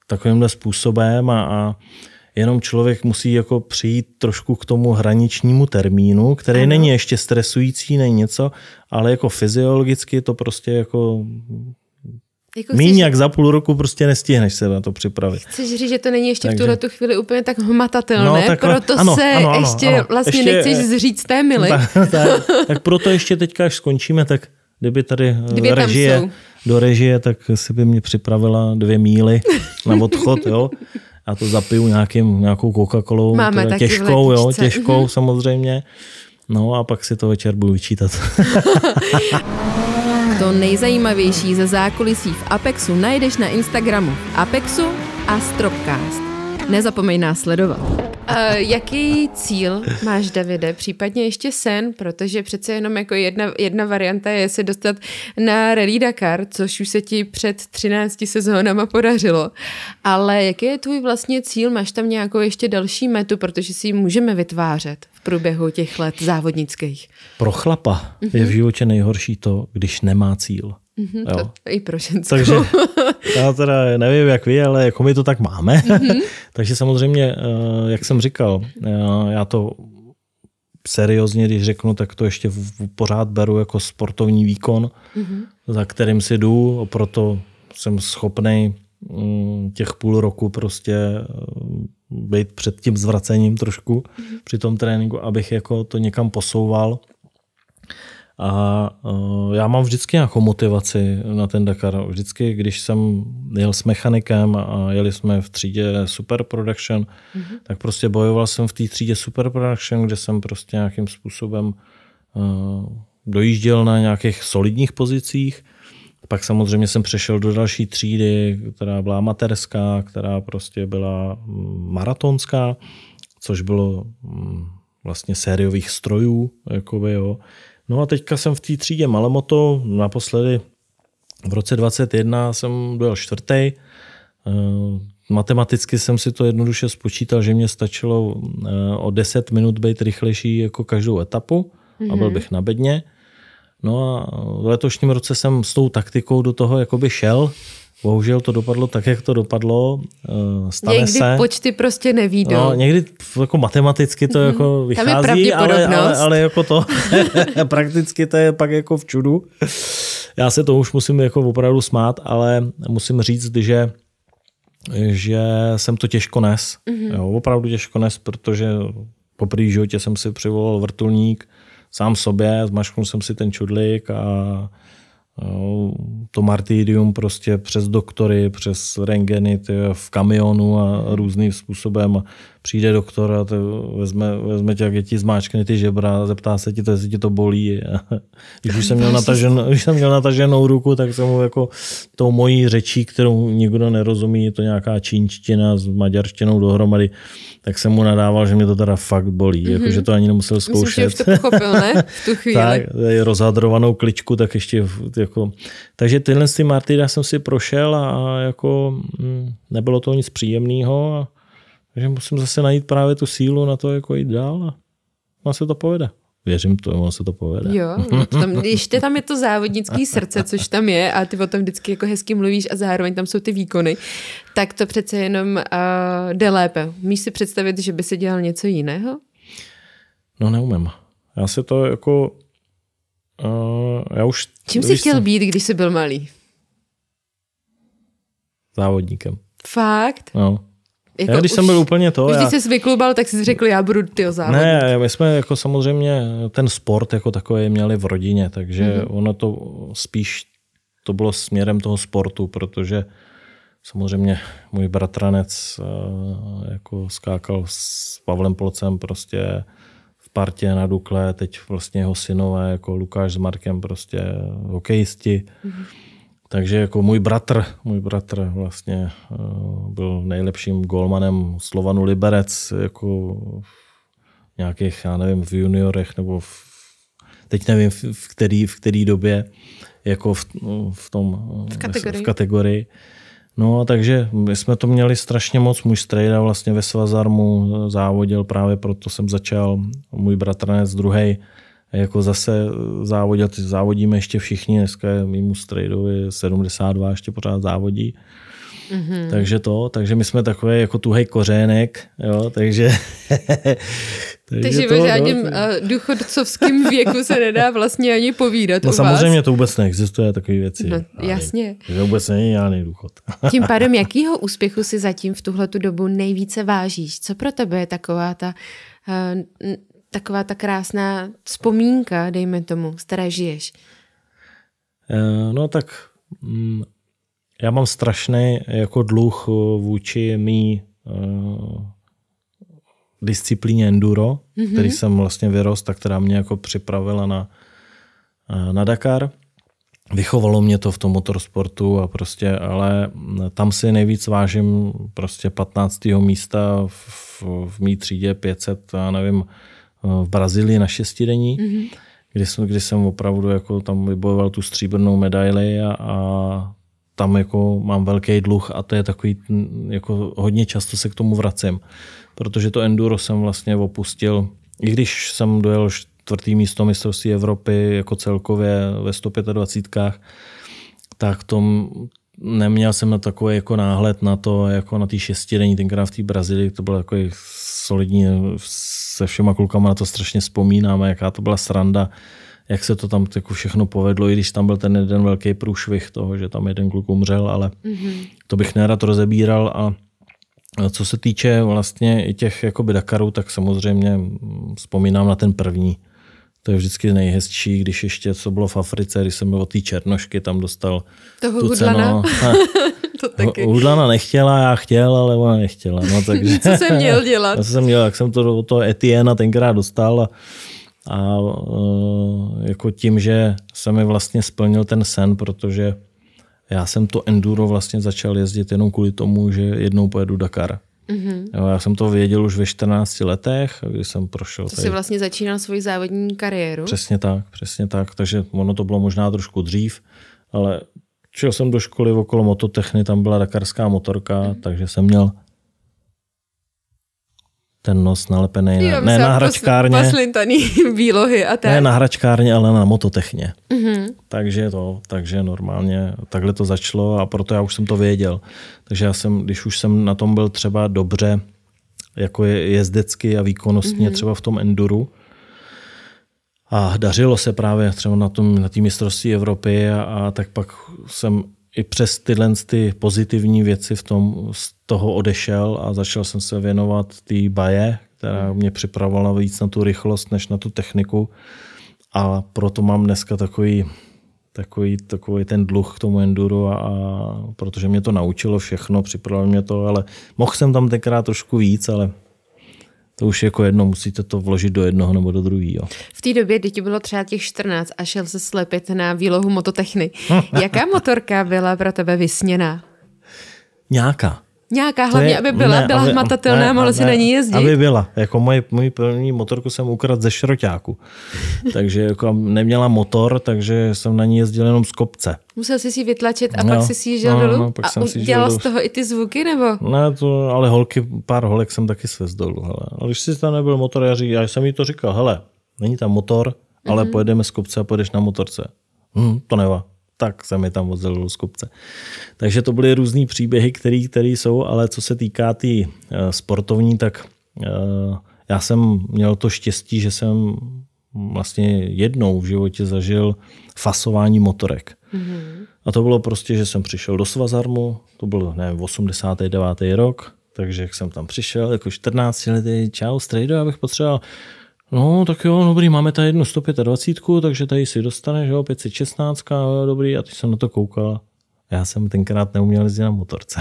Speaker 1: takovýmhle způsobem a, a jenom člověk musí jako přijít trošku k tomu hraničnímu termínu, který ano. není ještě stresující, není něco, ale jako fyziologicky to prostě jako jako Míň jak za půl roku prostě nestihneš se na to připravit. Chceš říct,
Speaker 2: že to není ještě Takže... v tuhle tu chvíli úplně tak hmatatelné, no, takhle, proto ano, se ano, ano, ještě ano, vlastně ještě, nechceš zříct té mily. Tak, tak,
Speaker 1: tak proto ještě teďka, až skončíme, tak kdyby tady eh, kdyby režie, tam jsou do režie, tak si by mě připravila dvě míly na odchod, jo. Já to zapiju nějakým, nějakou coca colou těžkou, jo, těžkou mm-hmm. samozřejmě. No a pak si to večer budu vyčítat.
Speaker 2: to nejzajímavější ze zákulisí v Apexu najdeš na Instagramu Apexu a Stropcast. Nezapomeň nás sledovat. Eh, jaký cíl máš, Davide? Případně ještě sen, protože přece jenom jako jedna, jedna varianta je se dostat na Rally Dakar, což už se ti před 13 sezónama podařilo. Ale jaký je tvůj vlastně cíl? Máš tam nějakou ještě další metu, protože si ji můžeme vytvářet v průběhu těch let závodnických?
Speaker 1: Pro chlapa je v mhm. životě nejhorší to, když nemá cíl.
Speaker 2: Mm-hmm, jo. to i pro ženskou. Takže
Speaker 1: já teda nevím, jak vy, ale jako my to tak máme. Mm-hmm. Takže samozřejmě, eh, jak jsem říkal, eh, já to seriózně, když řeknu, tak to ještě pořád beru jako sportovní výkon, mm-hmm. za kterým si jdu, proto jsem schopný mm, těch půl roku prostě eh, být před tím zvracením trošku mm-hmm. při tom tréninku, abych jako to někam posouval. A e, já mám vždycky nějakou motivaci na ten Dakar. Vždycky, když jsem jel s mechanikem a jeli jsme v třídě Super Production, mm-hmm. tak prostě bojoval jsem v té třídě Super Production, kde jsem prostě nějakým způsobem e, dojížděl na nějakých solidních pozicích. Pak samozřejmě jsem přešel do další třídy, která byla amatérská, která prostě byla mm, maratonská, což bylo mm, vlastně sériových strojů, jakoby, jo. No a teďka jsem v té třídě Malemoto, naposledy v roce 21 jsem byl čtvrtý. Eh, matematicky jsem si to jednoduše spočítal, že mě stačilo eh, o 10 minut být rychlejší jako každou etapu a mhm. byl bych na bedně. No a v letošním roce jsem s tou taktikou do toho jakoby šel, Bohužel to dopadlo tak, jak to dopadlo. Eh, stane někdy se.
Speaker 2: počty prostě nevídou. No,
Speaker 1: někdy jako matematicky to mhm. jako vychází, ale, ale, ale jako to prakticky to je pak jako v čudu. Já se to už musím jako opravdu smát, ale musím říct, že že jsem to těžko nes. Mm-hmm. Jo, opravdu těžko nes, protože po první životě jsem si přivolal vrtulník sám sobě, zmašknul jsem si ten čudlik a to martyrium prostě přes doktory, přes rengeny v kamionu a různým způsobem přijde doktor a to vezme, vezme tě, jak ti zmáčkne ty žebra, zeptá se ti to, jestli ti to bolí. když, už jsem měl natažen, když jsem měl nataženou ruku, tak jsem mu jako tou mojí řečí, kterou nikdo nerozumí, je to nějaká čínština s maďarštinou dohromady, tak jsem mu nadával, že mě to teda fakt bolí, mm-hmm. jako, že to ani nemusel zkoušet. Myslím, že už to pochopil, ne? V tu chvíli. tak, rozhadrovanou kličku, tak ještě jako... Takže tyhle ty Martyra jsem si prošel a jako mm, nebylo to nic příjemného. Takže musím zase najít právě tu sílu na to, jako jít dál a ono se to povede. Věřím to, ono se to povede. Jo, no, tam,
Speaker 2: ještě tam je to závodnický srdce, což tam je a ty o tom vždycky jako hezky mluvíš a zároveň tam jsou ty výkony, tak to přece jenom uh, jde lépe. Míš si představit, že by se dělal něco jiného?
Speaker 1: No neumím. Já se to jako... Uh, já už... Čím jsi chtěl
Speaker 2: jsem... být, když jsi byl malý?
Speaker 1: Závodníkem.
Speaker 2: Fakt?
Speaker 1: No. Jako já, když už, jsem byl úplně to. Když já... jsi
Speaker 2: vyklubal, tak jsi řekl, já budu ty závodník.
Speaker 1: Ne, my jsme jako samozřejmě ten sport jako takový měli v rodině, takže mm-hmm. ono to spíš to bylo směrem toho sportu, protože samozřejmě můj bratranec eh, jako skákal s Pavlem Plocem prostě v partě na Dukle, teď vlastně jeho synové jako Lukáš s Markem prostě hokejisti. Mm-hmm takže jako můj bratr, můj bratr vlastně eh, byl nejlepším golmanem Slovanu Liberec, jako v nějakých, já nevím, v juniorech nebo v, teď nevím, v který, v který době, jako v, v tom, v eh, kategorii. v kategorii. No, takže my jsme to měli strašně moc. Můj strejda vlastně ve Svazarmu eh, závodil, právě proto jsem začal. Můj bratranec druhý jako zase eh, závodit, závodíme ještě všichni, dneska je mýmu strejdovi 72, ještě pořád závodí. Mm-hmm. Takže to, takže my jsme takové jako tuhej kořenek, jo, takže... takže, takže ve no, žádném no,
Speaker 2: to... Eh, důchodcovském věku se nedá vlastně ani povídat No samozřejmě vás.
Speaker 1: to vůbec neexistuje, takové věci. No, ani, jasně. Že vůbec není žádný důchod. Tím pádem,
Speaker 2: jakýho úspěchu si zatím v tuhletu tu dobu nejvíce vážíš? Co pro tebe je taková ta eh, taková ta krásná vzpomínka, dejme tomu, z které žiješ?
Speaker 1: Eh, no tak mm, já mám strašný jako dluh eh, vůči mý uh, disciplíně enduro, mm-hmm. který jsem vlastně vyrost a která mě jako připravila na, na Dakar. Vychovalo mě to v tom motorsportu a prostě, ale mm, tam si nejvíc vážím prostě 15. místa v, v mý třídě 500, já nevím, v Brazílii na šestidení, mm-hmm. kdy, jsem, kdy jsem opravdu jako tam vybojoval tu stříbrnou medaili a, a tam jako mám velký dluh a to je takový, jako hodně často se k tomu vracím, protože to enduro jsem vlastně opustil, i když jsem dojel čtvrtý místo mistrovství Evropy jako celkově ve 125, tak tom, neměl jsem na takový jako náhled na to, jako na ty šestidení, tenkrát v té Brazílii, to bylo takový solidní, eh, se všema klukama na to strašně vzpomínáme, jaká to byla sranda, jak se to tam jako všechno povedlo, i když tam byl ten jeden velký průšvih toho, že tam jeden kluk umřel, ale mm-hmm. to bych nerad rozebíral a co se týče vlastně i těch jakoby Dakarů, tak samozřejmě mm, vzpomínám na ten první. To je vždycky nejhezčí, když ještě co bylo v Africe, když jsem byl od té Černošky, tam dostal
Speaker 2: Toho tu cenu.
Speaker 1: to taky. Hudlana nechtěla, já chtěl, ale ona nechtěla. No, takže, co jsem měl dělat? Co jsem měl, jak jsem to do toho Etiena tenkrát dostal a, a jako tím, že se mi vlastně splnil ten sen, protože já jsem to enduro vlastně začal jezdit jenom kvůli tomu, že jednou pojedu Dakar. Mm-hmm. Jo, já jsem to věděl už ve 14 letech, kdy jsem prošel. To si jsi
Speaker 2: vlastně začínal svoji závodní kariéru? Přesně
Speaker 1: tak, přesně tak. Takže ono to bylo možná trošku dřív, ale Šel jsem do školy okolo mototechny, tam byla dakarská motorka, mm. takže jsem měl ten nos nalepený na, ne na hračkárně. Paslintaný
Speaker 2: výlohy a tak. Ne na
Speaker 1: hračkárně, ale na mototechně. Mm-hmm. Takže to, takže normálně takhle to začalo a proto já už jsem to věděl. Takže já jsem, když už jsem na tom byl třeba dobře, jako je, jezdecky a výkonnostně mm-hmm. třeba v tom enduru, a dařilo se právě třeba na tom, na té mistrovství Evropy a, a tak pak jsem i přes tyhle ty pozitivní věci v tom z toho odešel a začal jsem se věnovat té baje, která hmm. mě připravovala víc na tu rychlost než na tu techniku. A proto mám dneska takový, takový, takový ten dluh k tomu enduro, a, a protože mě to naučilo všechno, připravilo mě to, ale mohl jsem tam tenkrát trošku víc, ale to už jako jedno, musíte to vložit do jednoho nebo do druhého.
Speaker 2: V té době, kdy ti bylo třeba těch 14 a šel se slepit na výlohu mototechny, jaká motorka byla pro tebe vysněná?
Speaker 1: Nějaká. Nějaká hlavně, je, aby byla, ne, byla aby, hmatatelná, ne, mohla si na ní jezdit. Aby byla. Jako moje, můj první motorku jsem ukradl ze šroťáku. takže jako neměla motor, takže jsem na ní jezdil jenom z kopce.
Speaker 2: Musel jsi si vytlačit a no, pak jsi si ji no, dolů? No, a jsem si z toho i ty zvuky, nebo?
Speaker 1: Ne, to, ale holky, pár holek jsem taky svez dolů. Hele. když jsi tam nebyl motor, já, řík, já jsem jí to říkal, hele, není tam motor, ale mm-hmm. pojedeme z kopce a pojedeš na motorce. Hm, to nevá tak jsem je tam odzelil z kopce. Takže to byly různý příběhy, které jsou, ale co se týká té tý, uh, sportovní, tak uh, já jsem měl to štěstí, že jsem vlastně jednou v životě zažil fasování motorek. Mm-hmm. A to bylo prostě, že jsem přišel do Svazarmu, to byl, nevím, 89. rok, takže jak jsem tam přišel, jako 14 lety, čau, strejdo, abych potřeboval No, tak jo, no, dobrý, máme tady jednu 125, takže tady si dostaneš, jo, 516, jo, dobrý, a teď jsem na to koukal. Já jsem tenkrát neuměl jezdit na motorce.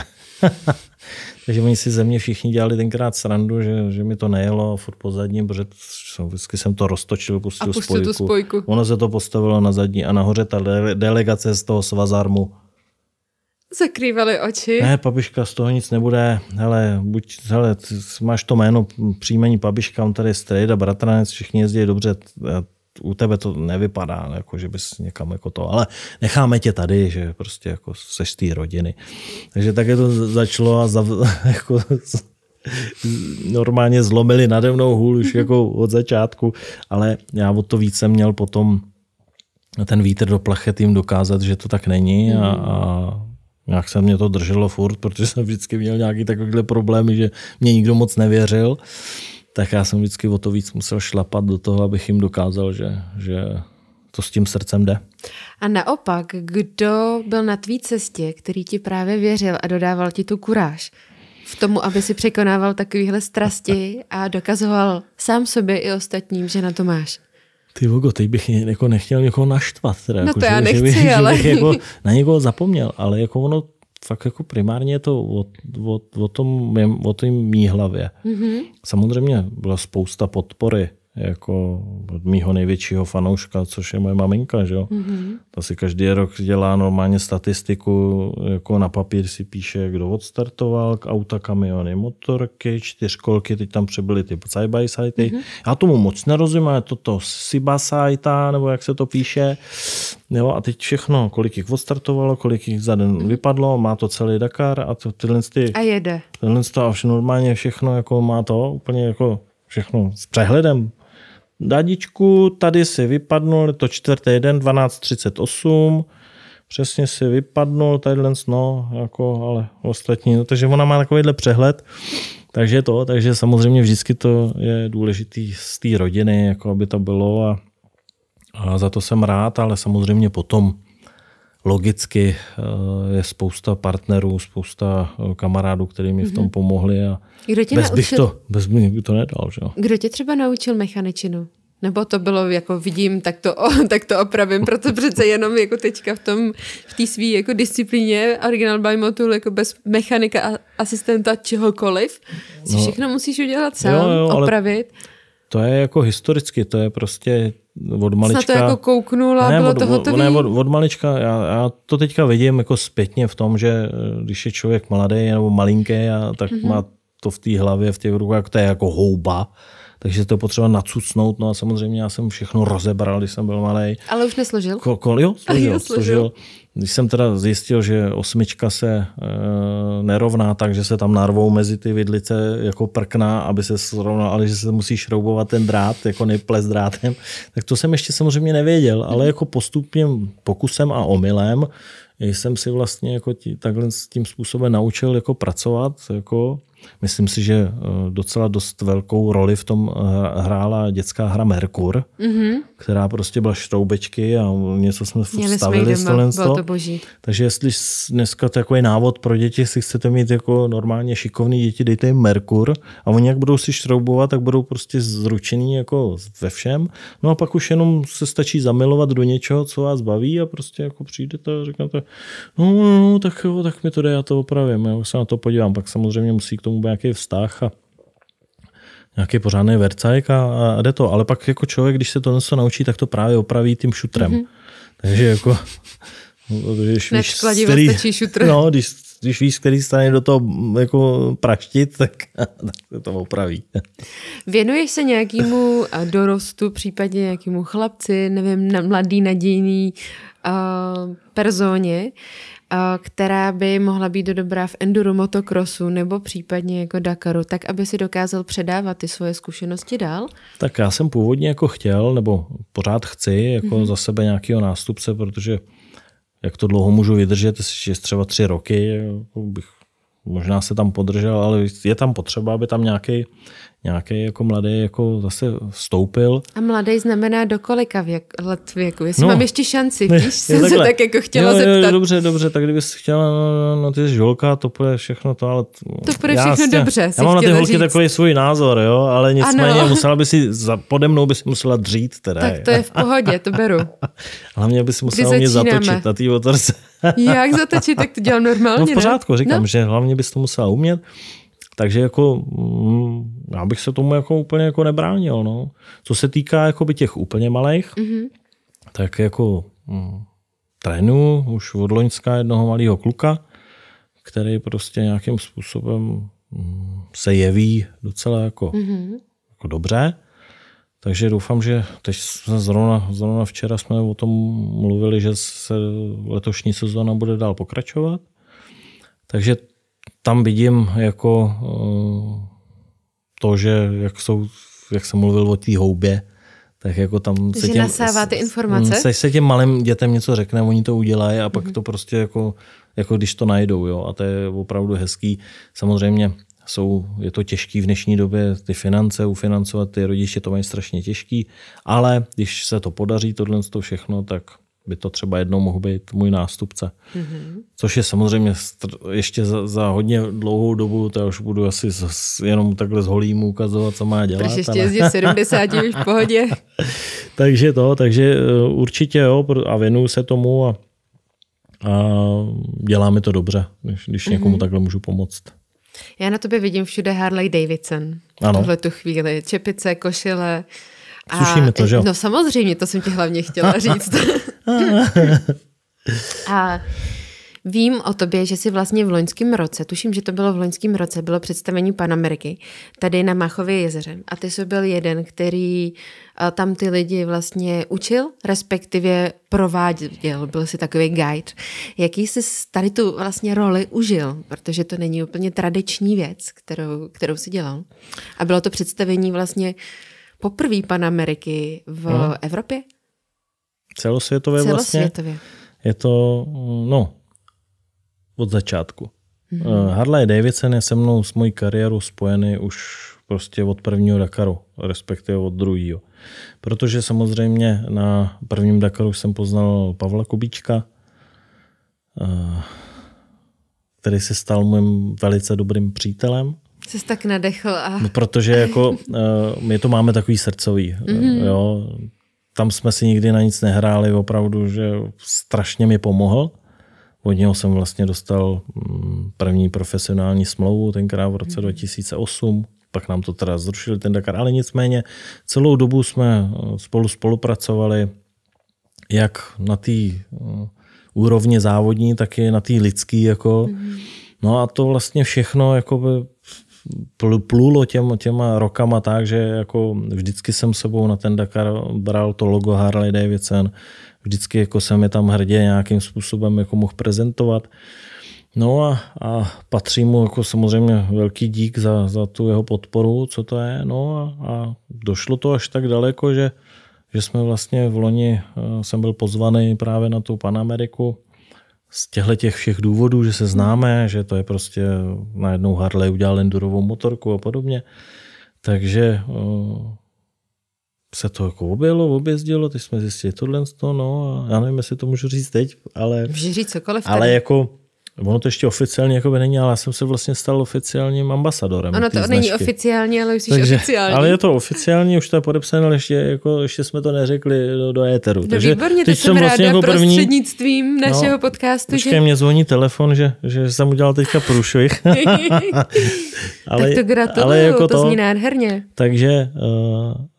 Speaker 1: takže oni si ze mě všichni dělali tenkrát srandu, že, že mi to nejelo furt po zadní, protože vždycky jsem to roztočil, pustil, a pustil spojku. Tu spojku. Ono se to postavilo na zadní a nahoře ta delegace z toho svazarmu
Speaker 2: zakrývali oči. Ne,
Speaker 1: Pabiška, z toho nic nebude. Hele, buď, hele, máš to jméno, příjmení Pabiška, on tady je strejda, bratranec, všichni jezdí dobře, u tebe to nevypadá, jako že bys někam jako to, ale necháme tě tady, že prostě jako seš z té rodiny. Takže také to začalo a zav, jako, normálně zlomili nade mnou hůl už jako od začátku, ale já o to více měl potom ten vítr do plachet jim dokázat, že to tak není a, a jak se mě to drželo furt, protože jsem vždycky měl nějaký takovýhle problémy, že mě nikdo moc nevěřil, tak já jsem vždycky o to víc musel šlapat do toho, abych jim dokázal, že, že to s tím srdcem jde.
Speaker 2: A naopak, kdo byl na tvý cestě, který ti právě věřil a dodával ti tu kuráž v tomu, aby si překonával takovýhle strasti a dokazoval sám sobě i ostatním, že na to máš?
Speaker 1: ty vogo, teď bych jako nechtěl někoho naštvat. Teda, no jako, to že, já nechci, že bych, ale... Že bych jako na někoho zapomněl, ale jako ono fakt jako primárně je to o, o, o tom, o té mý hlavě. Mm-hmm. Samozřejmě byla spousta podpory jako od mýho největšího fanouška, což je moje maminka, že jo. Mm-hmm. Ta si každý rok dělá normálně statistiku, jako na papír si píše, kdo odstartoval, k auta, kamiony, motorky, čtyřkolky, teď tam přebyly ty side by side. Mm-hmm. Já tomu moc nerozumím, ale toto Siba Saita, nebo jak se to píše, jo, a teď všechno, kolik jich odstartovalo, kolik jich za den mm-hmm. vypadlo, má to celý Dakar a to, tyhle ty... A jede. Tyhle to a vše, normálně všechno, jako má to úplně jako všechno s přehledem, dadičku, tady si vypadnul, to čtvrtý den, 12.38, přesně si vypadnul, tadyhle, no, jako, ale ostatní, no, takže ona má takovýhle přehled, takže to, takže samozřejmě vždycky to je důležitý z té rodiny, jako aby to bylo a, a za to jsem rád, ale samozřejmě potom logicky eh, je spousta partnerů, spousta eh, kamarádů, kteří mi v tom mhm. pomohli a
Speaker 2: Kdo tě bez, naučil... bych to,
Speaker 1: bez mě bych to nedal. Že?
Speaker 2: Kdo tě třeba naučil mechaničinu? Nebo to bylo, jako vidím, tak to, tak to opravím, proto přece jenom jako teďka v tom, v té svý jako disciplíně original by motul, jako bez mechanika, asistenta, čehokoliv, si no, všechno musíš udělat sám, jo, jo, opravit.
Speaker 1: To je jako historicky, to je prostě od malička. Snad to jako kouknul a ne, bylo od, to hotový? Ne, od, od malička. Já, já to teďka vidím jako zpětně v tom, že eh, když je člověk mladý nebo malinký, a tak mm-hmm. má to v té hlavě, v těch rukách, to je jako houba. Takže to potřeba nacucnout. No a samozřejmě já jsem všechno rozebral, když jsem byl malý.
Speaker 2: Ale už nesložil? Ko, ko, jo, složil, jo, složil. složil.
Speaker 1: Když jsem teda zjistil, že osmička se e, nerovná tak, že se tam narvou mezi ty vidlice jako prkna, aby se srovnal, ale že se musí šroubovat ten drát, jako nejples drátem, tak to jsem ještě samozřejmě nevěděl, ale mhm. jako postupným pokusem a omylem jsem si vlastně jako tí, takhle s tím způsobem naučil jako pracovat, jako myslím si, že eh, docela dost velkou roli v tom eh, hrála dětská hra Merkur, mm-hmm. která prostě byla štroubečky a něco jsme Měli stavili. Jsme doma, bylo to boží. Takže jestli dneska takový návod pro děti, jestli chcete mít jako normálně šikovný děti, dejte jim Merkur a oni jak budou si štroubovat, tak budou prostě zručený jako ve všem. No a pak už jenom se stačí zamilovat do něčeho, co vás baví a prostě jako přijdete a řeknete, no, no, no tak jo, tak mi to jde, já to opravím, já se na to podívám. Pak samozřejmě musí k tomu tomu byl nějaký vztah a nějaký pořádný vercajk a, a jde to. Ale pak jako člověk, když se to něco naučí, tak to právě opraví tím šutrem. Mm-hmm. Takže jako... Když, víš, který, šutr. No, když, když víš, který stane do toho jako praštit, tak, tak se to opraví.
Speaker 2: Věnuješ se nějakému eh, dorostu, případně nějakému chlapci, nevím, mladý, nadějný uh, personě, která by mohla být do dobrá v enduro motokrosu nebo případně jako Dakaru, tak aby si dokázal předávat ty svoje zkušenosti dál?
Speaker 1: Tak já jsem původně jako chtěl, nebo pořád chci, jako mm-hmm. za sebe nějakého nástupce, protože jak to dlouho můžu vydržet, že třeba tři roky, bych možná se tam podržel, ale je tam potřeba, aby tam nějaký nějaký jako mladý jako zase stoupil.
Speaker 2: A mladý znamená do kolika věk, let věku? Jestli no, mám ještě šanci, víš, je, jsem takhle. se tak jako chtěla jo, jo, zeptat.
Speaker 1: Dobře, dobře, tak kdybys chtěla, no, no, no, no ty žolka, to bude všechno to, ale... To bude já všechno já, dobře, Já mám na ty holky říct. takový svůj názor, jo, ale nicméně ano. musela by si, za, pode mnou by si musela dřít teda. Tak to je v pohodě, to beru. Hlavně by si musela mě zatočit na té motorce. Jak zatočit, tak
Speaker 2: to dělám normálně. No v pořádku, ne? říkám, no. že
Speaker 1: hlavně bys to musela umět. Takže jako, mm, já bych se tomu jako úplně jako nebránil. No. Co se týká jako by těch úplně malých, mm-hmm. tak jako mm, trénu už od Loňska jednoho malého kluka, který prostě nějakým způsobem mm, se jeví docela jako, mm-hmm. jako dobře. Takže doufám, že teď jsme zrovna, zrovna včera jsme o tom mluvili, že se letošní sezóna bude dál pokračovat. Takže tam vidím jako eh, to, že jak, jsou, jak jsem mluvil o té houbě, tak jako tam se těm, ty informace? Mm, se, se těm malým dětem něco řekne, oni to udělají a pak mm-hmm. to prostě jako, jako když to najdou. Jo? A to je opravdu hezký. Samozřejmě jsou, je to těžký v dnešní době ty finance, ufinancovat ty rodiče, to mají strašně těžký, ale když se to podaří tohle to všechno, tak by to třeba jednou mohl být můj nástupce. Mm-hmm. Což je samozřejmě ještě za, za hodně dlouhou dobu, to já už budu asi z, z, jenom takhle z holím ukazovat, co má dělat. Takže ještě jezdí 70 už v pohodě. takže to, takže eh, určitě jo, a věnuju se tomu a, a děláme to dobře, když, když mm-hmm. někomu takhle můžu pomoct.
Speaker 2: Já na tobě vidím všude Harley Davidson. Ano. Tuhle tu chvíli. Čepice, košile. A, Slušíme to, že jo? No samozřejmě, to jsem ti hlavně chtěla říct. A vím o tobě, že jsi vlastně v loňském roce, tuším, že to bylo v loňském roce, bylo představení Ameriky tady na Machově jezeře a ty jsi byl jeden, který eh, tam ty lidi vlastně učil, respektive prováděl, byl si takový guide. Jaký jsi tady tu vlastně roli užil, protože to není úplně tradiční věc, kterou, kterou si dělal. A bylo to představení vlastně poprvé Ameriky v hmm. Evropě?
Speaker 1: Celosvětově, Celosvětově vlastně. Je to, no, od začátku. Mm-hmm. Harley Davidson je se mnou s mojí kariérou spojený už prostě od prvního Dakaru, respektive od druhého. Protože samozřejmě na prvním Dakaru jsem poznal Pavla Kubíčka, eh, který se stal mým velice dobrým přítelem.
Speaker 2: Jsi tak nadechl. A... No,
Speaker 1: protože jako, my eh, to máme takový srdcový. Mm-hmm. Jo, tam jsme si nikdy na nic nehráli, opravdu, že strašně mi pomohl. Od něho jsem vlastně dostal mm, první profesionální smlouvu, tenkrát v roce 2008, mhm. pak nám to teda zrušili ten Dakar, ale nicméně celou dobu jsme eh, spolu spolupracovali, jak na té eh, úrovně závodní, tak i na té lidský. Jako. Mhm. No a to vlastně všechno jako by plulo těma, těma rokama tak, že jako vždycky jsem sebou na ten Dakar bral to logo Harley Davidson, vždycky jako jsem je tam hrdě nějakým způsobem jako mohl prezentovat. No a, a patří mu jako samozřejmě velký dík za, za tu jeho podporu, co to je. No a, a došlo to až tak daleko, že, že jsme vlastně v loni, eh, jsem byl pozvaný právě na tu Panameriku, z těchto těch všech důvodů, že se známe, že to je prostě najednou Harley udělal endurovou motorku a podobně. Takže eh, se to jako objelo, objezdilo, teď jsme zjistili tohle, no a já nevím, jestli to můžu říct teď, ale... Můžu říct cokoliv. Tady. Ale jako Ono to ještě oficiálně jako by není, ale já jsem se vlastně stal oficiálním ambasadorem. Ono to není oficiálně, ale už Takže, oficiální. Ale je to oficiálně. už to je podepsané, ale ještě, jako, ještě jsme to neřekli do, do éteru. No Takže výborně, teď to jsem, ráda vlastně ráda jako první, prostřednictvím no, našeho no, podcastu. Počkej, že... mě zvoní telefon, že, že jsem udělal teďka průšvih. ale, tak to gratuluju, ale jako to, to zní nádherně. Takže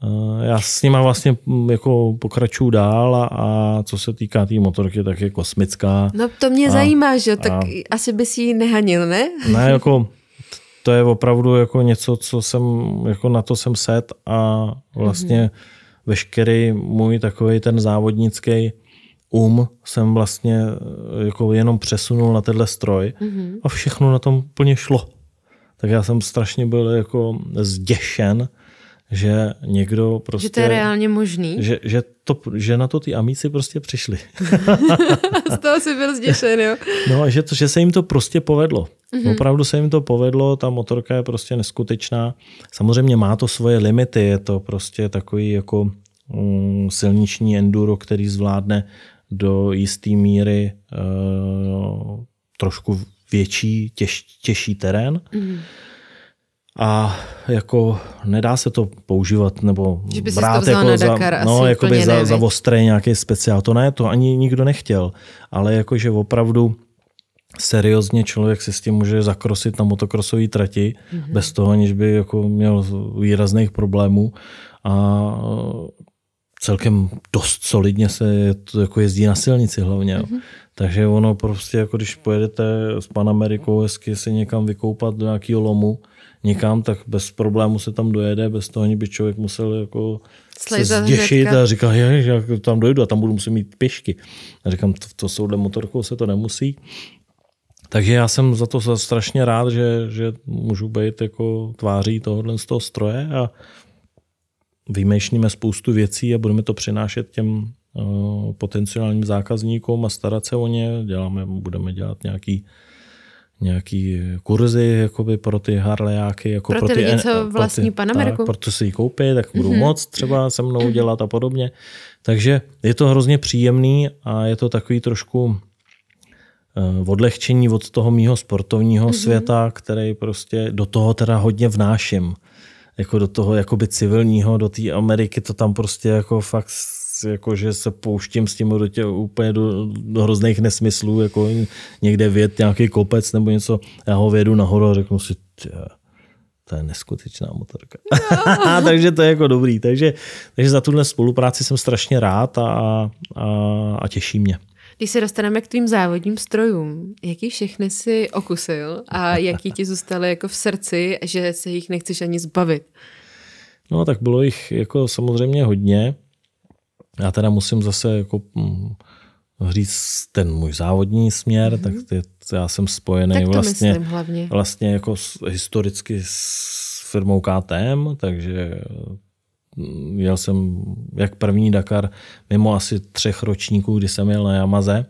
Speaker 1: uh, uh, já s nima vlastně mm, jako pokračuju dál a, a co se týká té tý motorky, tak je kosmická. No
Speaker 2: to mě a, zajímá, že tak asi bys ji nehanil, ne? Ne,
Speaker 1: jako to je opravdu jako něco, co jsem, jako na to jsem set a vlastně mm-hmm. veškerý můj takový ten závodnický um jsem vlastně eh, jako jenom přesunul na tenhle stroj mm-hmm. a všechno na tom plně šlo. Tak já jsem strašně byl jako zděšen, že někdo prostě... Že to je prostě- reálně možný? Že, že, to, že na to ty amíci prostě přišli.
Speaker 2: Z toho si byl zděšen, jo?
Speaker 1: No, že, to, že se jim to prostě povedlo. Mm-hmm. Opravdu se jim to povedlo, ta motorka je prostě neskutečná. Samozřejmě má to svoje limity, je to prostě takový jako um, silniční enduro, který zvládne do jisté míry uh, trošku větší, těž, těžší terén. Mm-hmm a jako nedá se to používat nebo že by brát to jako, za, Dakar, no, jako by za, za ostré nějaký speciál. To ne, to ani nikdo nechtěl. Ale jakože opravdu seriózně člověk se s tím může zakrosit na motokrosové trati mm-hmm. bez toho, aniž by jako měl výrazných problémů a e, celkem dost solidně se to jako jezdí na silnici hlavně. Mm-hmm. Takže ono prostě, jako když pojedete s Panamerikou hezky se někam vykoupat do nějakého lomu, nikam tak bez problému se tam dojede, bez toho, by člověk musel jako se zděšit a říkal, já já tam dojedu a tam budu muset mít pěšky. A říkám, to, to souhle motorkou se to nemusí. Takže já jsem za to strašně rád, že, že můžu být jako tváří tohohle z toho stroje a vymýšlíme spoustu věcí a budeme to přinášet těm uh, potenciálním zákazníkům a starat se o ně. Děláme, budeme dělat nějaký uh, nějaký eh, kurzy jakoby pro ty harlejáky. Jako pro, ty pro ty lidi, co vlastní Panameriku. Tak, proto si ji koupit, tak budou mm-hmm. moc třeba se mnou dělat a podobně. Takže je to hrozně příjemný a je to takový trošku eh, odlehčení od toho mýho sportovního mm-hmm. světa, který prostě do toho teda hodně vnáším. Jako do toho jakoby civilního, do té Ameriky to tam prostě jako fakt jako, že se pouštím s tím do těch úplně do, do, hrozných nesmyslů, jako někde věd nějaký kopec nebo něco, já ho vědu nahoru a řeknu si, tě, to je neskutečná motorka. No. takže to je jako dobrý. Takže, takže za tuhle spolupráci jsem strašně rád a, a, a těší mě.
Speaker 2: Když se dostaneme k tvým závodním strojům, jaký všechny si okusil a jaký ti zůstaly jako v srdci, že se jich nechceš ani zbavit?
Speaker 1: No tak bylo jich jako samozřejmě hodně. Já teda musím zase jako mm, říct ten můj závodní směr, mm-hmm. tak ty, já jsem spojený tak vlastně, hlavně. vlastně jako s, historicky s firmou KTM, takže mm, jel jsem jak první Dakar mimo asi třech ročníků, kdy jsem jel na Yamaze,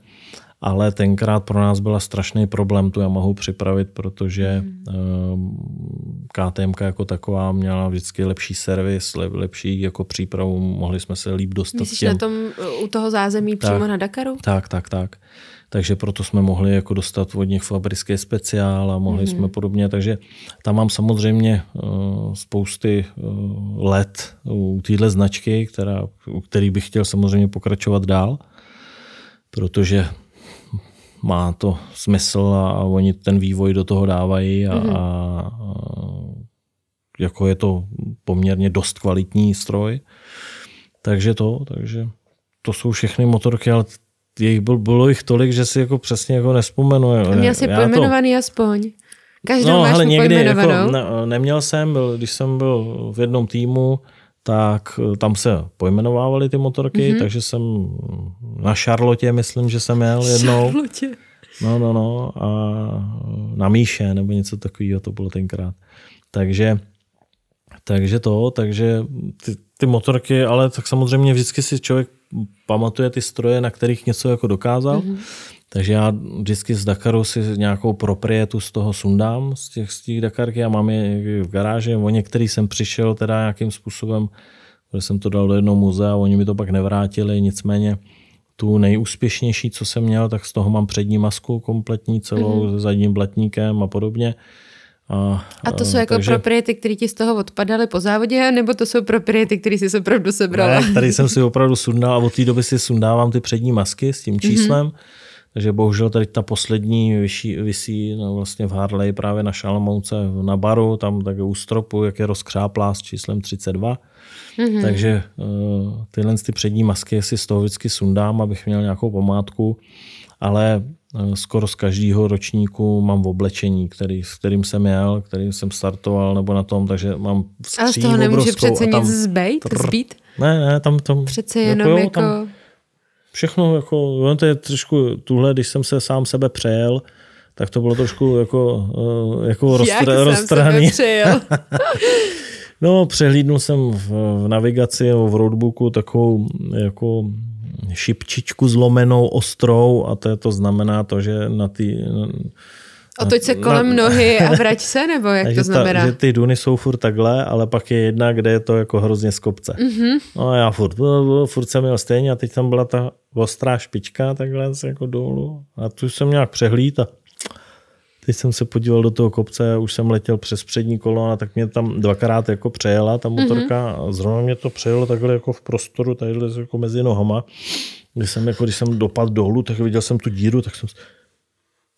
Speaker 1: ale tenkrát pro nás byla strašný problém tu Yamahu připravit, protože hmm. Ehm, KTM jako taková měla vždycky lepší servis, lepší jako přípravu, mohli jsme se líp dostat. Myslíš těm. na tom
Speaker 2: u toho zázemí tak, přímo na Dakaru?
Speaker 1: Tak, tak, tak. Takže proto jsme mohli jako dostat od nich fabrický speciál a mohli hmm. jsme podobně. Takže tam mám samozřejmě uh, spousty uh, let u téhle značky, která, u který bych chtěl samozřejmě pokračovat dál, protože má to smysl a, oni ten vývoj do toho dávají a, mm-hmm. a, jako je to poměrně dost kvalitní stroj. Takže to, takže to jsou všechny motorky, ale jejich bylo, bylo jich tolik, že si jako přesně jako nespomenu. Měl jsi pojmenovaný
Speaker 2: to... aspoň. Každou no, máš ale někdy, jako,
Speaker 1: ne, neměl jsem, byl, když jsem byl v jednom týmu, tak eh, tam se pojmenovávaly ty motorky, mm-hmm. takže jsem na Charlotě, myslím, že jsem jel jednou. Charlotě. No, no, no. A na Míše nebo něco takového to bylo tenkrát. Takže, takže to, takže ty, ty motorky, ale tak samozřejmě vždycky si člověk pamatuje ty stroje, na kterých něco jako dokázal. Mm-hmm. Takže já vždycky z Dakaru si nějakou proprietu z toho sundám, z těch, z těch Dakarky, já mám je v garáži, o některý jsem přišel teda nějakým způsobem, že jsem to dal do jednoho muzea, oni mi to pak nevrátili, nicméně tu nejúspěšnější, co jsem měl, tak z toho mám přední masku kompletní celou mm-hmm. s zadním blatníkem a podobně. A, a to jsou a, jako takže...
Speaker 2: propriety, které ti z toho odpadaly po závodě, nebo to jsou propriety, které jsi opravdu sebral? Ne, tady jsem
Speaker 1: si opravdu sundal a od té doby si sundávám ty přední masky s tím mhm. číslem. Mm-hmm. Takže bohužel tady ta poslední vysí vysí no, vlastně v Harley právě na Šalmouce na baru, tam tak u stropu, jak je rozkřáplá s číslem 32. Mm-hmm. Takže uh, tyhle ty přední masky si z toho vždycky sundám, abych měl nějakou pomátku, ale uh, skoro z každého ročníku mám v oblečení, který, s kterým jsem jel, kterým jsem startoval nebo na tom, takže mám skříň Ale z toho nemůže přece tam, nic zbejt, trr, zbít? Ne, ne, tam... tam přece jako jenom jako... Jo, jako... Tam, všechno, jako, to je trošku tuhle, když jsem se sám sebe přejel, tak to bylo trošku jako, eh, jako roztr- Jak roztraný. No, přehlídnul jsem v, v navigaci nebo v roadbooku takovou jako šipčičku zlomenou, ostrou a to, je, to znamená to, že na ty...
Speaker 2: Otoč se kolem na, nohy a vrať se, nebo jak to znamená? Ta, že
Speaker 1: ty duny jsou furt takhle, ale pak je jedna, kde je to jako hrozně z kopce. Mm-hmm. No a já furt, no, no, furt jsem měl stejně a teď tam byla ta ostrá špička takhle jako dolů a tu jsem nějak přehlíd a Teď jsem se podíval do toho kopce, už jsem letěl přes přední kolo a tak mě tam dvakrát jako přejela ta mhm. motorka. Mm-hmm. A zrovna mě to přejelo takhle jako v prostoru, tadyhle jako mezi nohama. Když jsem, jako, když jsem dopadl dolů, tak viděl jsem tu díru, tak jsem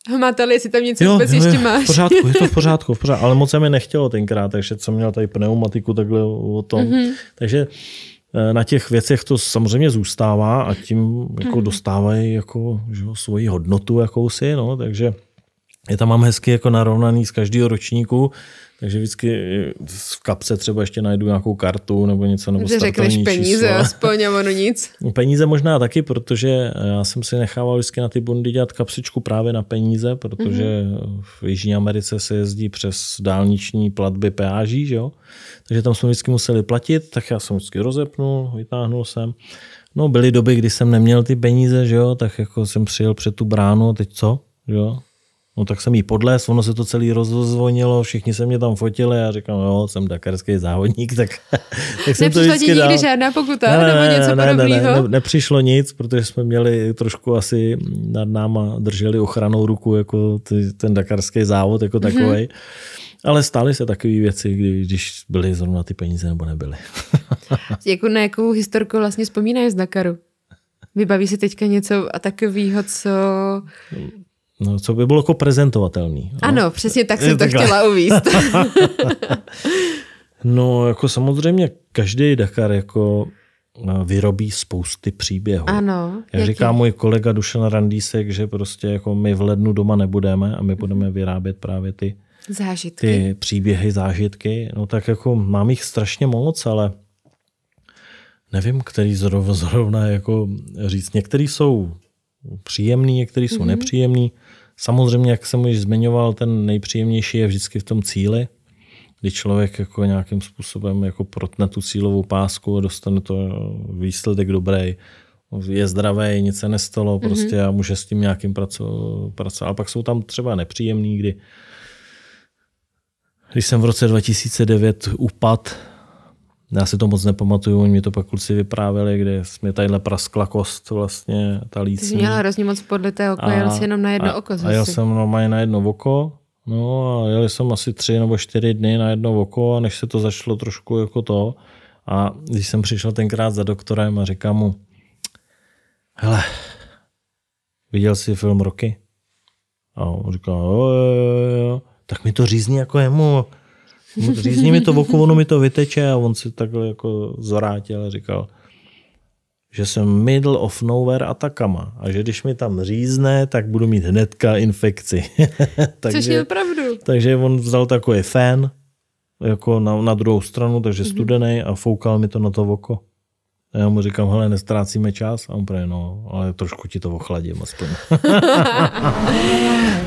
Speaker 2: Hmatali, jestli tam něco jo, vůbec jo, ještě jo, máš. V pořádku, je to v
Speaker 1: pořádku, v pořádku, ale moc se mi nechtělo tenkrát, takže jsem měl tady pneumatiku takhle o tom. Mm-hmm. Takže eh, na těch věcech to samozřejmě zůstává a tím jako mm-hmm. dostávají jako, že, svoji hodnotu jakousi, no, takže je tam mám hezky jako narovnaný z každého ročníku, takže vždycky v kapse třeba ještě najdu nějakou kartu nebo něco. Nebo že řekneš peníze číslo.
Speaker 2: aspoň, ono nic.
Speaker 1: Peníze možná taky, protože já jsem si nechával vždycky na ty bundy dělat kapsičku právě na peníze, protože mm-hmm. v Jižní Americe se jezdí přes dálniční platby peáží, že jo? takže tam jsme vždycky museli platit, tak já jsem vždycky rozepnul, vytáhnul jsem. No byly doby, kdy jsem neměl ty peníze, že jo? tak jako jsem přijel před tu bránu, teď co? Jo? No tak jsem jí podles, ono se to celý rozvonilo, všichni se mě tam fotili a říkám, jo, jsem dakarský závodník, tak, tak jsem to vždycky dal. nikdy žádná pokuta ne, nebo něco ne, podobného? Ne, ne, ne, nepřišlo nic, protože jsme měli trošku asi nad náma drželi ochranou ruku jako ty, ten dakarský závod jako mhm. takový. Hmm. Ale stály se takové věci, kdy, když byly zrovna ty peníze nebo nebyly.
Speaker 2: jako na jakou historku vlastně vzpomínáš z Dakaru? Vybaví se teďka něco a takového, co
Speaker 1: No, co by bylo jako prezentovatelný.
Speaker 2: Ano, no. přesně tak jsem to takhle. chtěla uvíst.
Speaker 1: no, jako samozřejmě každý Dakar jako eh, vyrobí spousty příběhů.
Speaker 2: Ano. Jak jaký? říká
Speaker 1: můj kolega Dušan Randísek, že prostě jako my v lednu doma nebudeme a my budeme mhm. vyrábět právě ty
Speaker 2: zážitky. Ty
Speaker 1: příběhy, zážitky. No tak jako mám jich strašně moc, ale nevím, který zrovna, zrovna jako říct. Některý jsou příjemný, některý jsou mm-hmm. nepříjemný. Samozřejmě, jak jsem už zmiňoval, ten nejpříjemnější je vždycky v tom cíli, kdy člověk jako nějakým způsobem jako protne tu cílovou pásku a dostane to výsledek dobrý, je zdravý, nic se nestalo mhm. prostě mm-hmm. a může s tím nějakým pracovat. A pak jsou tam třeba nepříjemný, kdy když jsem v roce 2009 upad já si to moc nepamatuju, oni mi to pak kluci vyprávěli, kde mi tadyhle praskla kost vlastně, ta lícní. Ty jsi měla
Speaker 2: hrozně moc té oko, a, jel jsi jenom na jedno a, oko. Zase. A jel jsem
Speaker 1: normálně na jedno oko, no a jeli jsem asi tři nebo čtyři dny na jedno oko, a než se to začalo trošku jako to. A když jsem přišel tenkrát za doktorem a říkám mu, hele, viděl jsi film Roky? A on říká, jo, jo, jo, tak mi to řízní jako jemu. Řízni mi to v oku, ono mi to vyteče a on si takhle jako zvrátil a říkal, že jsem middle of nowhere Atakama a že když mi tam řízne, tak budu mít hnedka infekci. takže, Což je pravdu. Takže on vzal takový fén jako na, na druhou stranu, takže studený a foukal mi to na to oko já mu říkám, hele, nestrácíme čas. A on pravě, no, ale trošku ti to ochladím aspoň.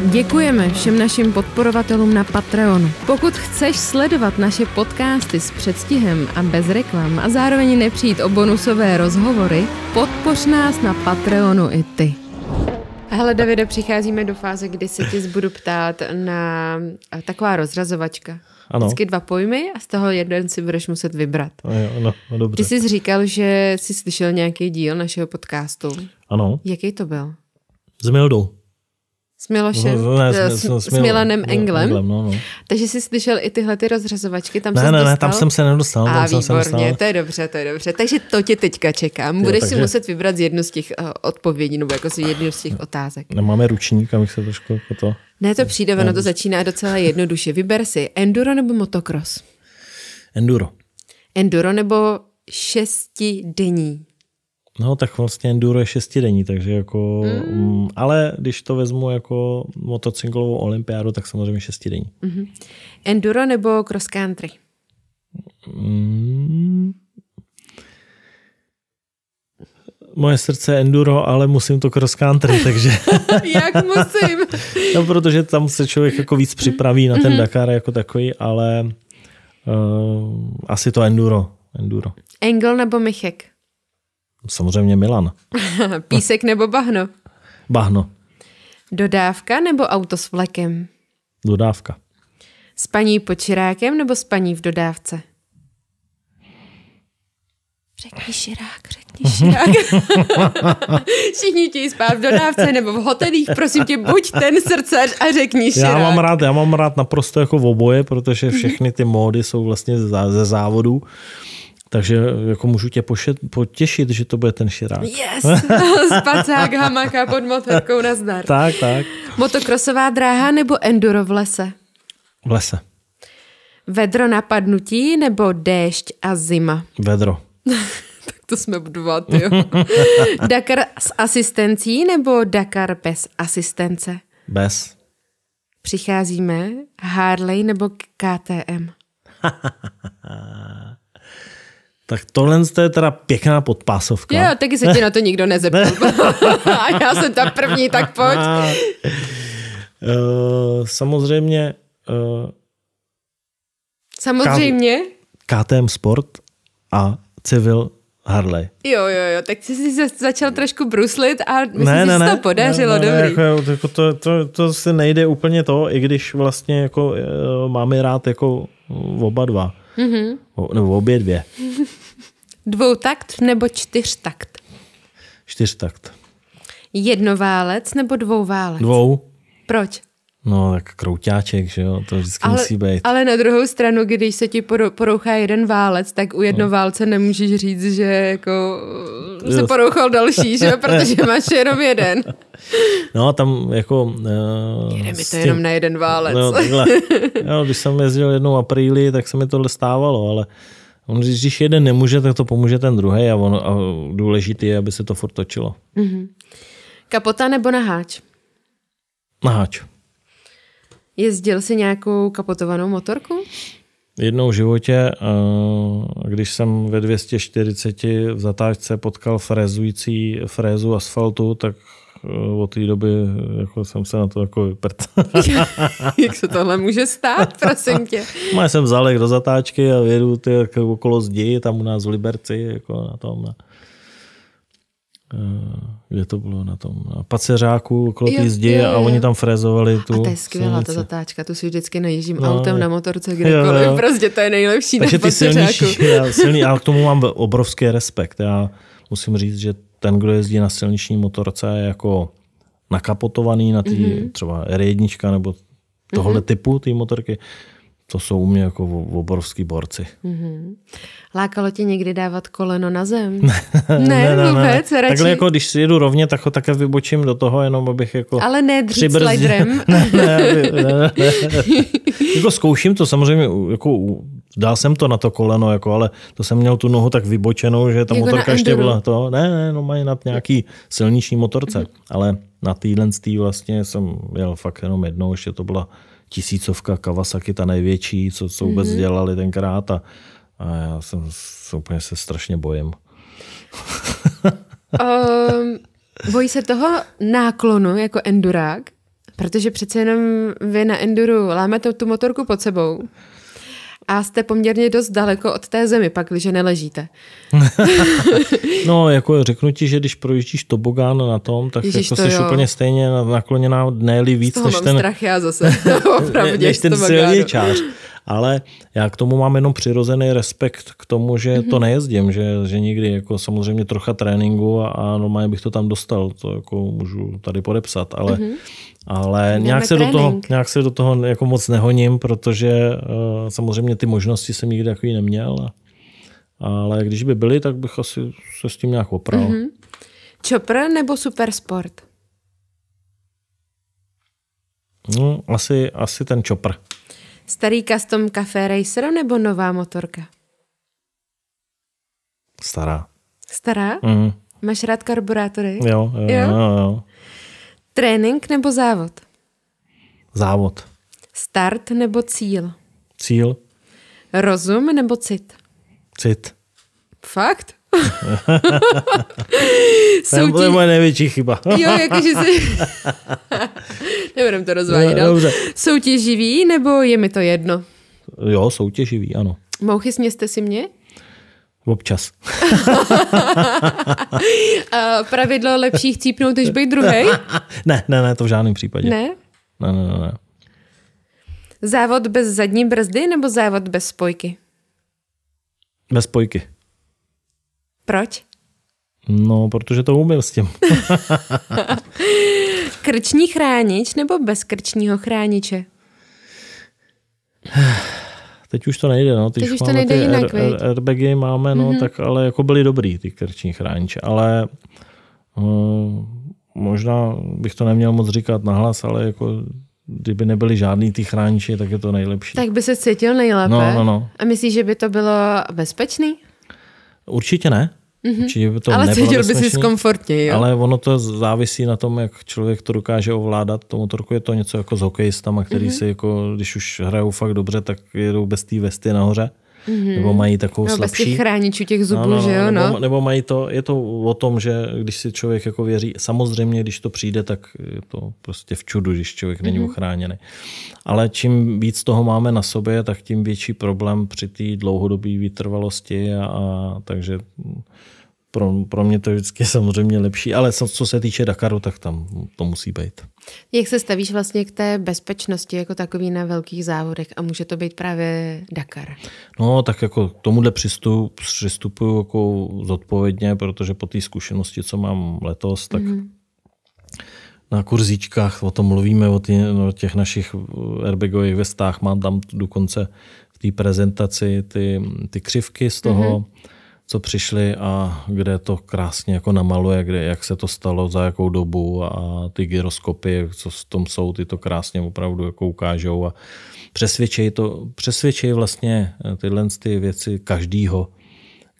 Speaker 2: Děkujeme všem našim podporovatelům na Patreonu. Pokud chceš sledovat naše podcasty s předstihem a bez reklam a zároveň nepřijít o bonusové rozhovory, podpoř nás na Patreonu i ty. Hele, Davide, přicházíme do fáze, kdy se ti budu ptát na taková rozrazovačka. Ano. Vždycky dva pojmy a z toho jeden si budeš muset vybrat.
Speaker 1: No, jo, no, no, dobře. Ty jsi
Speaker 2: říkal, že jsi slyšel nějaký díl našeho podcastu. Ano. Jaký to byl?
Speaker 1: S Mildou s Milošem, no, ne, eh, s, s, s, s Milanem Englem. Englem no, no.
Speaker 2: Takže jsi slyšel i tyhle ty rozřazovačky. Tam ne, ne, dostal? ne, tam jsem se nedostal. A tam výborně, jsem se to je dobře, to je dobře. Takže to tě teďka čekám. Jo, Budeš takže... si muset vybrat z jednu z těch uh, odpovědí, nebo jako z jednu z těch otázek.
Speaker 1: Nemáme ručník, abych se trošku jako to... Ne, to přijde, ono to
Speaker 2: začíná docela jednoduše. Vyber si enduro nebo motocross? Enduro. Enduro nebo šestidenní
Speaker 1: No, tak vlastně enduro je šestidenní, takže jako, mm. mm. ale když to vezmu jako motocyklovou olympiádu, tak samozřejmě šestidenní.
Speaker 2: Mm-hmm. Enduro nebo cross country?
Speaker 1: Mm. Moje srdce je enduro, ale musím to cross country, takže... Jak musím? no, protože tam se člověk jako víc připraví na ten mm-hmm. Dakar jako takový, ale uh, asi to enduro. enduro.
Speaker 2: Engel nebo Michek?
Speaker 1: Samozřejmě Milan.
Speaker 2: Písek nebo bahno? Bahno. Dodávka nebo auto s vlekem? Dodávka. Spaní pod širákem nebo spaní v dodávce?
Speaker 1: Řekni širák, řekni širák.
Speaker 2: Všichni chtějí spát v dodávce nebo v hotelích, prosím tě, buď ten srdcař a řekni širák. Já mám
Speaker 1: rád, já mám rád naprosto jako v oboje, protože všechny ty módy jsou vlastně ze závodů. Takže jako můžu tě pošet, potěšit, že to bude ten širák. Yes! Spacák, hamaka pod motorkou
Speaker 2: na zdar. Tak, tak. Motokrosová dráha nebo enduro v lese? V lese. Vedro napadnutí nebo déšť a zima?
Speaker 1: Vedro.
Speaker 2: tak to jsme dva,
Speaker 1: jo.
Speaker 2: Dakar s asistencí nebo Dakar bez asistence? Bez. Přicházíme Harley nebo KTM?
Speaker 1: Tak tohle je teda pěkná podpásovka. Jo, taky se ti na
Speaker 2: to nikdo nezeptal. A já jsem ta první, tak pojď.
Speaker 1: Uh, samozřejmě uh,
Speaker 2: Samozřejmě.
Speaker 1: KTM Sport a Civil Harley.
Speaker 2: Jo, jo, jo, tak jsi začal trošku bruslit a myslím, ne, ne, že se to podařilo, ne, ne, dobrý.
Speaker 1: Ne, jako, jako to, to, to se nejde úplně to, i když vlastně jako eh, máme rád jako oba dva. Mm-hmm. O, nebo obě dvě.
Speaker 2: takt nebo Čtyř takt. Jednoválec nebo dvouválec?
Speaker 1: Dvou. Proč? No, tak krouťáček, že jo, to vždycky ale, musí být.
Speaker 2: Ale na druhou stranu, když se ti porouchá jeden válec, tak u no. válce nemůžeš říct, že jako se jo. porouchal další, že jo, protože máš jenom jeden.
Speaker 1: No, tam jako... Uh, eh, Jde mi to tím, jenom na jeden válec. No, takhle. Jo, když jsem jezdil jednou apríli, tak se mi tohle stávalo, ale on říct, když jeden nemůže, tak to pomůže ten druhý a, on, a důležitý je, aby se to furt točilo.
Speaker 2: Mm-hmm. Kapota nebo naháč? Naháč. Jezdil si nějakou kapotovanou motorku?
Speaker 1: Jednou v životě, když jsem ve 240 v zatáčce potkal frézující frézu asfaltu, tak eh, od té doby jako jsem se na to jako vyprt.
Speaker 2: Jak se tohle může stát, prosím tě?
Speaker 1: Má no, jsem vzal do zatáčky a vědu ty okolo zdi, tam u nás v Liberci, jako na tom. Eh, kde to bylo na tom, na Paceřáku, okolo té zdi jo, jo. a oni tam frezovali tu A to je skvělá ta
Speaker 2: zatáčka, tu si vždycky najíždím no, autem, na motorce, kdekoliv, jo, jo. prostě to je nejlepší Takže na ty Paceřáku. já,
Speaker 1: silný, ale k tomu mám obrovský respekt. Já musím říct, že ten, kdo jezdí na silniční motorce, je jako nakapotovaný na ty mm-hmm. třeba R1 nebo tohle mm-hmm. typu, ty motorky, to jsou u mě jako obrovský borci.
Speaker 2: Mm-hmm. Lákalo tě někdy dávat koleno na zem? ne, ne, ne, vůbec. Ne. Radši... Takhle jako
Speaker 1: když si jedu rovně, tak ho také vybočím do toho, jenom abych jako... Ale ne dřít přibrzdil. sliderem. ne, ne, ne, ne, ne. Jako zkouším to samozřejmě, jako dal jsem to na to koleno, jako, ale to jsem měl tu nohu tak vybočenou, že ta jako motorka ještě byla to. Ne, ne, no mají na nějaký silniční motorce, mm-hmm. ale na tý vlastně jsem jel fakt jenom jednou, ještě to byla tisícovka Kawasaki, ta největší, co, co vůbec mm-hmm. dělali tenkrát a, a já jsem úplně se strašně bojím.
Speaker 2: um, bojí se toho náklonu jako endurák? Protože přece jenom vy na enduru lámete tu motorku pod sebou a jste poměrně dost daleko od té zemi, pak, když neležíte.
Speaker 1: no, jako řeknu ti, že když projíždíš tobogán na tom, tak Ježíš jako to jsi jo. úplně stejně nakloněná, ne víc, než ten, strach
Speaker 2: já zase, opravdu, ne, než ten silničář
Speaker 1: ale já k tomu mám jenom přirozený respekt k tomu, že mm-hmm. to mhm. nejezdím, že, že nikdy jako samozřejmě trocha tréninku a, a normálně bych to tam dostal, to jako můžu tady podepsat, ale mm-hmm. Ale nějak se, do toho, nějak se do toho jako moc nehoním, protože uh, samozřejmě ty možnosti jsem nikdy takový neměl. A, ale když by byly, tak bych asi se s tím nějak opral. Mm-hmm.
Speaker 2: Čopr nebo supersport?
Speaker 1: No, asi, asi ten čopr.
Speaker 2: Starý custom Café Racer nebo nová motorka? Stará. Stará? Mm. Máš rád karburátory? Jo, jo, jo? jo, jo. Trénink nebo závod? Závod. Start nebo cíl? Cíl. Rozum nebo cit? Cit. Fakt? to je moje největší chyba. jo, jakože si... Nebudem to rozvádět. No, dobře. Soutěživý, nebo je mi to jedno?
Speaker 1: Jo, soutěživý, ano.
Speaker 2: Mouchy sněste si mě? Občas. A pravidlo lepší chcípnout, než být druhý?
Speaker 1: ne, ne, ne, to v žádném případě. Ne? Ne, ne, ne, ne.
Speaker 2: Závod bez zadní brzdy nebo závod bez spojky? Bez spojky. Proč?
Speaker 1: No, protože to umil s tím.
Speaker 2: Krční chránič nebo bez krčního chrániče?
Speaker 1: Teď už to nejde, no. Teď, Teď už to nejde jinak, air, airbagy máme, no, mm-hmm. tak ale jako byly dobrý ty krční chrániče, ale uh, možná bych to neměl moc říkat nahlas, ale jako kdyby nebyly žádný ty chrániče, tak je to nejlepší.
Speaker 2: Tak by se cítil nejlépe? No, no, no. A myslíš, že by to bylo bezpečný?
Speaker 1: Určitě ne. Mm-hmm. by to ale cítil by si komfortně, jo. Ale ono to závisí na tom, jak člověk to dokáže ovládat. Tomu torku je to něco jako s hokejistama, který mm-hmm. si jako, když už hrajou fakt dobře, tak jedou bez té vesty nahoře mm-hmm. nebo mají takovou no, slabší. Bez těch chráničů těch zubů, no, no, že jo? No. Nebo, nebo mají to, je to o tom, že když si člověk jako věří, samozřejmě, když to přijde, tak je to prostě v čudu, když člověk mm-hmm. není ochráněný. Ale čím víc toho máme na sobě, tak tím větší problém při té dlouhodobé vytrvalosti a, a takže pro, pro mě to vždycky je samozřejmě lepší, ale co se týče Dakaru, tak tam to musí být.
Speaker 2: Jak se stavíš vlastně k té bezpečnosti jako takový na velkých závodech a může to být právě Dakar?
Speaker 1: No, tak jako k tomuhle přistup, přistupuju jako zodpovědně, protože po té zkušenosti, co mám letos, tak mm-hmm. na kurzíčkách o tom mluvíme, o, tě, o těch našich airbagových vestách, mám tam dokonce v té prezentaci ty, ty křivky z toho, mm-hmm co přišli a kde to krásně jako namaluje, kde, jak se to stalo, za jakou dobu a ty gyroskopy, co s tom jsou, ty to krásně opravdu jako ukážou a přesvědčej, to, přesvědčej vlastně eh, tyhle ty věci každýho,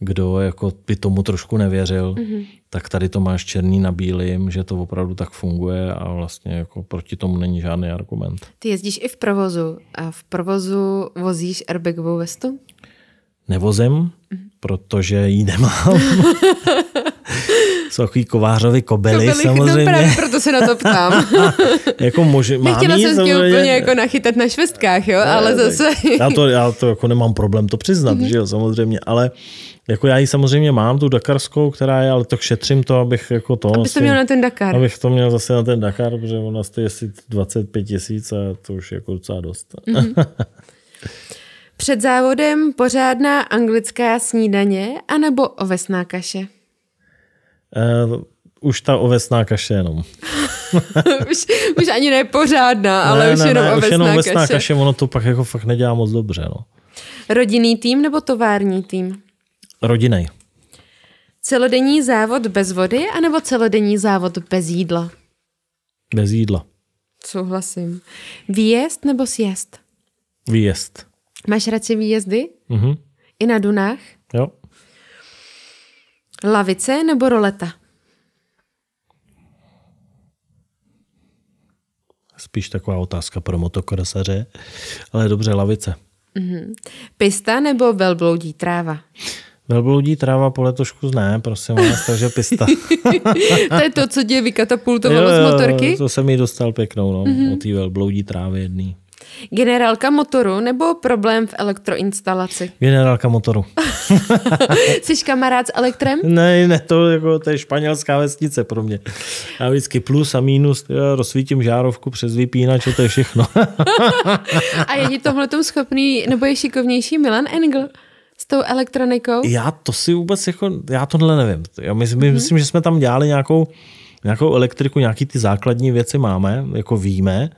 Speaker 1: kdo jako by tomu trošku nevěřil, mm-hmm. tak tady to máš černý na bílým, že to opravdu tak funguje a vlastně jako proti tomu není žádný argument.
Speaker 2: Ty jezdíš i v provozu a v provozu vozíš airbagovou vestu?
Speaker 1: mm. protože ji nemám. Jsou takový kovářovi kobely, kobely no samozřejmě. No právě
Speaker 2: proto se na to ptám.
Speaker 1: jako může, mám Nechtěla jí, jsem úplně jako
Speaker 2: nachytat na švestkách, jo, ne, ale zase... já, to,
Speaker 1: já to jako nemám problém to přiznat, mm-hmm. že jo, samozřejmě, ale jako já ji samozřejmě mám, tu dakarskou, která je, ale to šetřím to, abych jako to... Abys to měl na ten Dakar. Abych to měl zase na ten Dakar, protože ona stojí asi 25 tisíc a to už je jako docela dost. Mm-hmm.
Speaker 2: Před závodem pořádná anglická snídaně anebo ovesná kaše?
Speaker 1: Uh, už ta ovesná kaše jenom.
Speaker 2: už, už ani ne ale ne, už ne, jenom ne, ovesná už jenom ovesná kaše. kaše.
Speaker 1: Ono to pak jako fakt nedělá moc dobře. No.
Speaker 2: Rodinný tým nebo tovární tým? Rodinný. Celodenní závod bez vody anebo celodenní závod bez jídla? Bez jídla. Souhlasím. Výjezd nebo sjezd?
Speaker 1: Výjezd.
Speaker 2: Máš radši výjezdy? Mm-hmm. I na Dunách? Jo. Lavice nebo roleta?
Speaker 1: Spíš taková otázka pro motokrosaře, ale dobře, lavice.
Speaker 2: Mm-hmm. Pista nebo velbloudí tráva?
Speaker 1: Velbloudí tráva po letošku ne, prosím vás, takže pista. to je
Speaker 2: to, co tě vykatapultovalo jo, jo, z motorky? To
Speaker 1: jsem mi dostal pěknou, no, mm-hmm. od té velbloudí trávy jedný.
Speaker 2: Generálka motoru nebo problém v elektroinstalaci?
Speaker 1: Generálka motoru.
Speaker 2: Jsi kamarád s elektrem?
Speaker 1: Ne, ne, to, jako, to je španělská vesnice pro mě. Já vždycky plus a minus, já rozsvítím žárovku přes vypínač, to je všechno.
Speaker 2: a je tohle schopný, nebo je šikovnější Milan Engel? s tou elektronikou? Já
Speaker 1: to si vůbec jako, já tohle nevím. Já myslím, mm-hmm. myslím že jsme tam dělali nějakou, nějakou elektriku, nějaký ty základní věci máme, jako víme,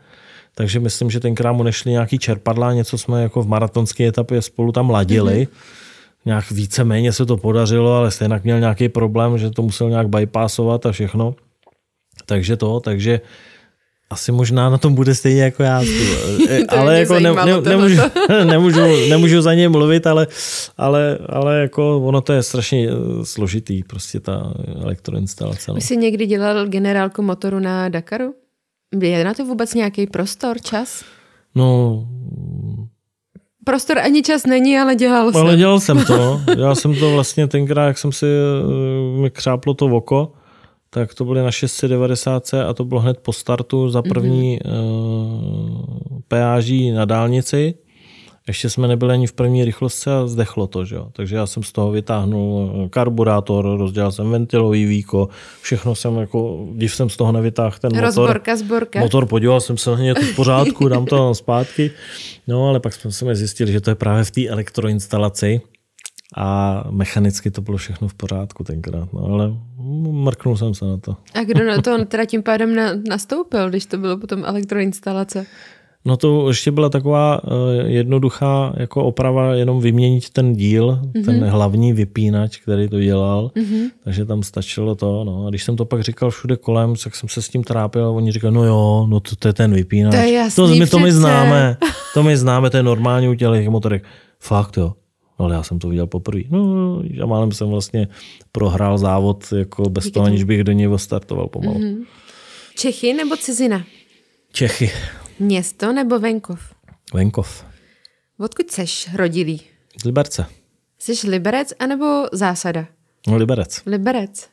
Speaker 1: takže myslím, že tenkrát mu nešli nějaký čerpadla, něco jsme jako v maratonské etapě spolu tam ladili. Mm-hmm nějak víceméně se to podařilo, ale stejně měl nějaký problém, že to musel nějak bypassovat a všechno. Takže to, takže asi možná na tom bude stejně jako já. E, ale jako ne, ne, nemůžu, nemůžu, nemůžu, za něj mluvit, ale, ale, ale jako ono to je strašně e, složitý, prostě ta elektroinstalace. No. jsi
Speaker 2: někdy dělal generálku motoru na Dakaru? Je na to vůbec nějaký prostor, čas? No... Prostor ani čas není, ale dělal jsem. Ale dělal jsem to.
Speaker 1: Já jsem to vlastně tenkrát, jak jsem si mi eh, křáplo to v oko, tak to byly na 690 a to bylo hned po startu za první mm-hmm. uh, peáží na dálnici ještě jsme nebyli ani v první rychlosti a zdechlo to, že jo. Takže já jsem z toho vytáhnul eh, karburátor, rozdělal jsem ventilový výko, všechno jsem jako, když jsem z toho nevytáhl ten motor. Rozborka, zborka. Motor podíval jsem se na ně, to v pořádku, dám to zpátky. No ale pak jsme zjistili, že to je právě v té elektroinstalaci, a mechanicky to bylo všechno v pořádku tenkrát, no ale mrknul jsem se na to. A kdo na
Speaker 2: to teda tím pádem na, nastoupil, když to bylo potom elektroinstalace?
Speaker 1: No to ještě byla taková eh, jednoduchá jako oprava, jenom vyměnit ten díl, mm-hmm. ten mhm. hlavní vypínač, který to dělal, mm-hmm. takže tam stačilo to. No. A když jsem to pak říkal všude kolem, tak jsem se s tím trápil a oni říkali, no jo, no to, to je ten vypínač. To, je jasný, to, my, to my známe, to my známe, to je normální u těch motorek. Fakt jo. No, ale já jsem to viděl poprvé. No, já málem jsem vlastně prohrál závod jako bez Díky toho, aniž bych do něj startoval pomalu.
Speaker 2: Mm-hmm. Čechy nebo cizina? Čechy. Město nebo venkov? Venkov. Odkud seš rodilý? Z Liberce. Jsi Liberec anebo Zásada? No, Liberec. Liberec.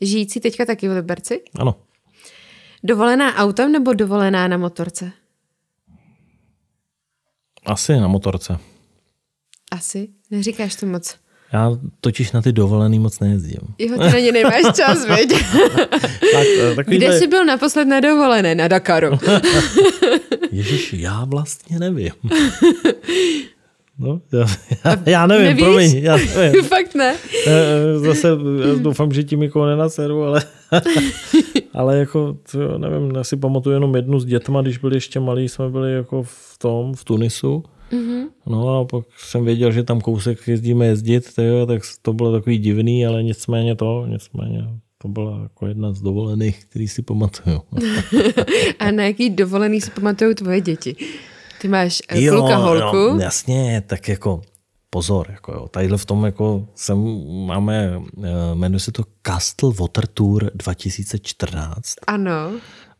Speaker 2: Žijící teďka taky v Liberci? Ano. Dovolená autem nebo dovolená na motorce?
Speaker 1: Asi na motorce.
Speaker 2: Asi? Neříkáš to moc.
Speaker 1: Já totiž na ty dovolený moc nejezdím. Jo, ty na ně nemáš čas, viď? tak, eh, Kde jsi byl
Speaker 2: naposled na dovolené? Na Dakaru.
Speaker 1: Ježíš, já vlastně nevím. No, já, já, já nevím, Nevíš? promiň. Já nevím. Fakt ne. Eh, eh, zase doufám, že tím jako nenaseru, ale, ale jako, nevím, já si pamatuju jenom jednu s dětma, když byli ještě malí, jsme byli jako v tom, v Tunisu Mm-hmm. No a pak jsem věděl, že tam kousek jezdíme jezdit, tyjo, tak to bylo takový divný, ale nicméně to, nicméně to byla jako jedna z dovolených, který si pamatuju.
Speaker 2: a na jaký dovolený si pamatují tvoje děti? Ty máš eh, jo, kluka holku? Jo,
Speaker 1: jasně, tak jako pozor, jako jo, tadyhle v tom jako sem máme, eh, jmenuje se to Castle Water Tour 2014. Ano.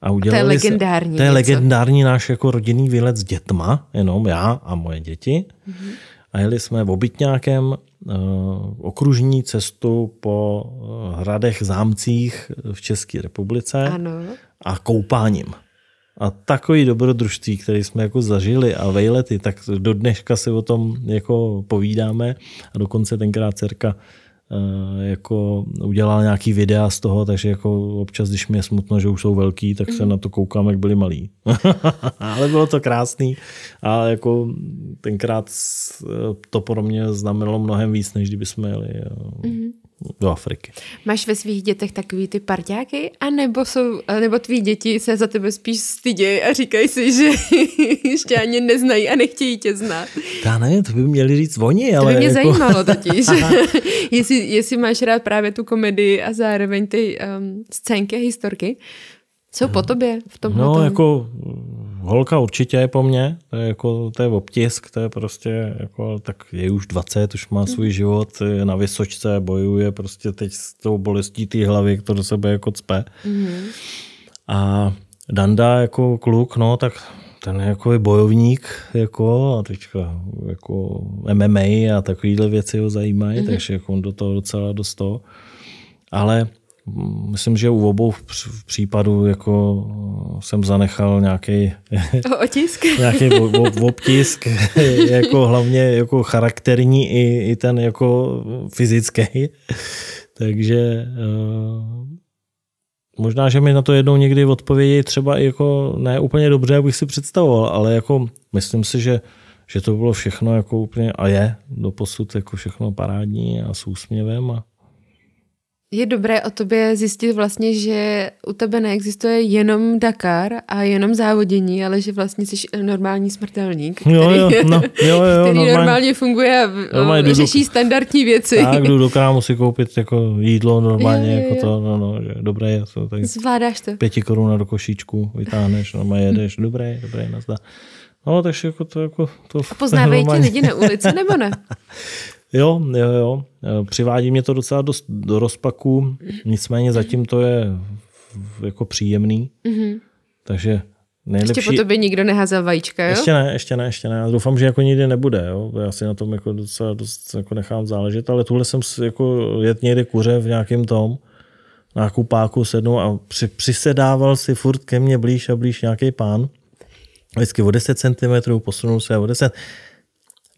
Speaker 1: A udělali a to je legendární. Se, to je něco. legendární náš jako rodinný výlet s dětma, jenom já a moje děti. Mm-hmm. A jeli jsme v obytňákem eh, okružní cestu po eh, hradech, zámcích v České republice ano. a koupáním. A takový dobrodružství, které jsme jako zažili a vejlety, tak do dneška si o tom jako povídáme a dokonce tenkrát dcerka Eh, jako udělal nějaký videa z toho, takže jako občas, když mi je smutno, že už jsou velký, tak se mhm. na to koukám, jak byli malí. Ale bylo to krásný a jako tenkrát to pro mě znamenalo mnohem víc, než kdyby jsme jeli. Mm do Afriky.
Speaker 2: Máš ve svých dětech takový ty parťáky, anebo jsou, nebo tví děti se za tebe spíš stydějí a říkají si, že ještě ani neznají a nechtějí tě znát?
Speaker 1: Já nevím, to by měli říct oni, to ale... To by mě jako... zajímalo totiž,
Speaker 2: jestli, jestli máš rád právě tu komedii a zároveň ty um, scénky a historky, jsou po tobě v tom? No, tom?
Speaker 1: jako holka určitě je po mně, to je, jako, to je obtisk, to je prostě, jako, tak je už 20, už má svůj život, je na vysočce, bojuje prostě teď s tou bolestí té hlavy, do sebe jako cpe. Mm-hmm. A Danda jako kluk, no, tak ten je jako bojovník, jako, a teďka jako MMA a takovéhle věci ho zajímají, mm-hmm. takže jako on do toho docela dostal. Ale Myslím, že u obou případů jako eh, jsem zanechal nějaký
Speaker 2: otisk, nějaký
Speaker 1: obtisk, jako hlavně jako charakterní i, i ten jako fyzický. Takže eh, možná, že mi na to jednou někdy odpovědi třeba jako ne úplně dobře, bych si představoval, ale jako myslím si, že že to bylo všechno jako úplně a je do posud jako všechno parádní a s úsměvem a
Speaker 2: je dobré o tobě zjistit vlastně, že u tebe neexistuje jenom Dakar a jenom závodění, ale že vlastně jsi normální smrtelník, který, jo, jo, no,
Speaker 1: jo, jo, který normálně, normálně funguje a normálně řeší
Speaker 2: do, standardní věci. Tak jdu do
Speaker 1: krámu si koupit jako jídlo normálně, jo, jo, jako jo. jako to, no, no, dobré. Je to, tak Zvládáš to. Pěti koruna do košíčku vytáhneš, no, normálně jedeš, dobré, dobré, nazda. No, takže jako to... Jako to a poznávají ti lidi na ulici, nebo ne? Jo, jo, jo. E, přivádí mě to docela dost do rozpaku, nicméně zatím to je jako příjemný. Mm-hmm. Takže nejlepší... Ještě po tobě
Speaker 2: nikdo neházal vajíčka, jo? Ještě
Speaker 1: ne, ještě ne, ještě ne. Já doufám, že jako nikdy nebude, jo. Já si na tom jako docela dost jako nechám záležet, ale tuhle jsem jako jet někde kuře v nějakém tom nákupáku sednu a při, přisedával si furt ke mně blíž a blíž nějaký pán. Vždycky o 10 cm, posunul se o 10 cm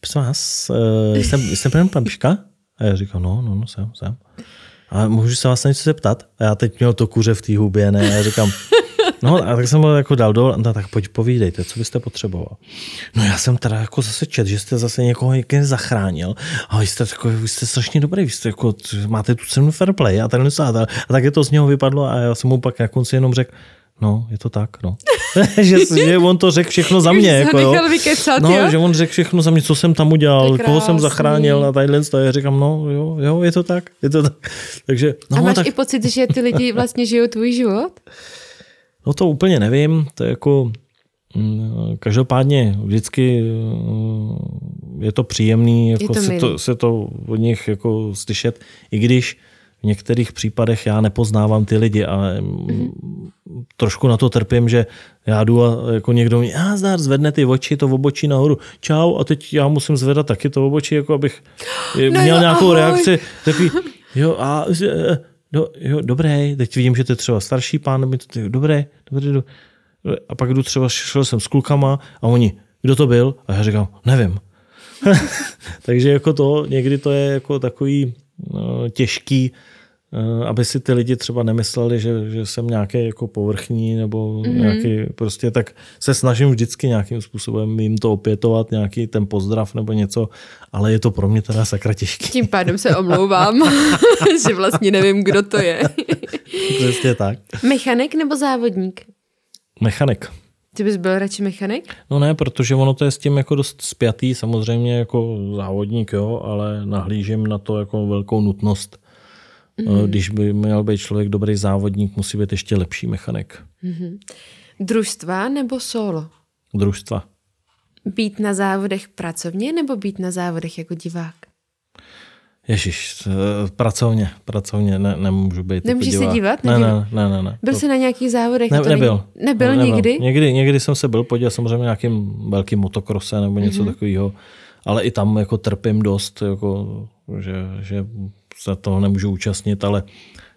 Speaker 1: prosím vás, eh, jsem, jsem pan piška A já říkám, no, no, no, jsem, jsem. A můžu se vás na něco zeptat? A já teď měl to kuře v té hubě, ne? A já říkám, No a tak jsem byl jako dal dol, no, tak pojď povídejte, co byste potřeboval. No já jsem teda jako zase čet, že jste zase někoho někde zachránil a vy jste, takový, vy jste strašně dobrý, vy jste jako, máte tu cenu fair play a tenhle a tak je to z něho vypadlo a já jsem mu pak na konci jenom řekl, No, je to tak, no. že, že on to řekl všechno za mě. jako, jo. Vykecat, no, jo? že on řekl všechno za mě, co jsem tam udělal, koho jsem zachránil a tadyhle. to já říkám, no jo, jo, je to tak. Je to tak. Takže, no, a máš tak... i pocit, že ty lidi vlastně
Speaker 2: žijou tvůj život?
Speaker 1: No to úplně nevím, to je jako... Mm, každopádně vždycky mm, je to příjemný jako je to se, to, se to od nich jako slyšet, i když v některých případech já nepoznávám ty lidi a mm-hmm. trošku na to trpím, že já jdu a jako někdo mě, a zdar, zvedne ty oči, to obočí nahoru, čau, a teď já musím zvedat taky to obočí, jako abych no měl jo, nějakou ahoj. reakci, takový, jo, a eh, do, jo, dobré, teď vidím, že to je třeba starší pán, mi to ty, dobré, dobré, do, a pak jdu třeba, šel jsem s klukama a oni, kdo to byl? A já říkám, nevím. Takže jako to, někdy to je jako takový No, těžký, eh, aby si ty lidi třeba nemysleli, že, že jsem nějaký jako povrchní nebo mm-hmm. nějaký prostě, tak se snažím vždycky nějakým způsobem jim to opětovat, nějaký ten pozdrav nebo něco, ale je to pro mě teda sakra těžký.
Speaker 2: Tím pádem se omlouvám, že vlastně nevím, kdo to je.
Speaker 1: Přesně tak.
Speaker 2: Mechanik nebo závodník? Mechanik. Ty bys byl radši mechanik?
Speaker 1: No ne, protože ono to je s tím jako dost spjatý, samozřejmě jako závodník, jo, ale nahlížím na to jako velkou nutnost. Mm-hmm. Když by měl být člověk dobrý závodník, musí být ještě lepší mechanik.
Speaker 2: Mm-hmm. Družstva nebo solo? Družstva. Být na závodech pracovně nebo být na závodech jako divák?
Speaker 1: Ježíš, eh, pracovně, pracovně ne, nemůžu být. Jako Nemůžeš se dívat? Ne, ne, ne, ne, ne. Byl jsi na
Speaker 2: nějakých závodech? Ne, nebyl. Nebyl, nebyl nikdy?
Speaker 1: Někdy, někdy jsem se byl podívat samozřejmě nějakým velkým motokrose nebo něco mm-hmm. takového, ale i tam jako trpím dost, jako, že, že se toho nemůžu účastnit, ale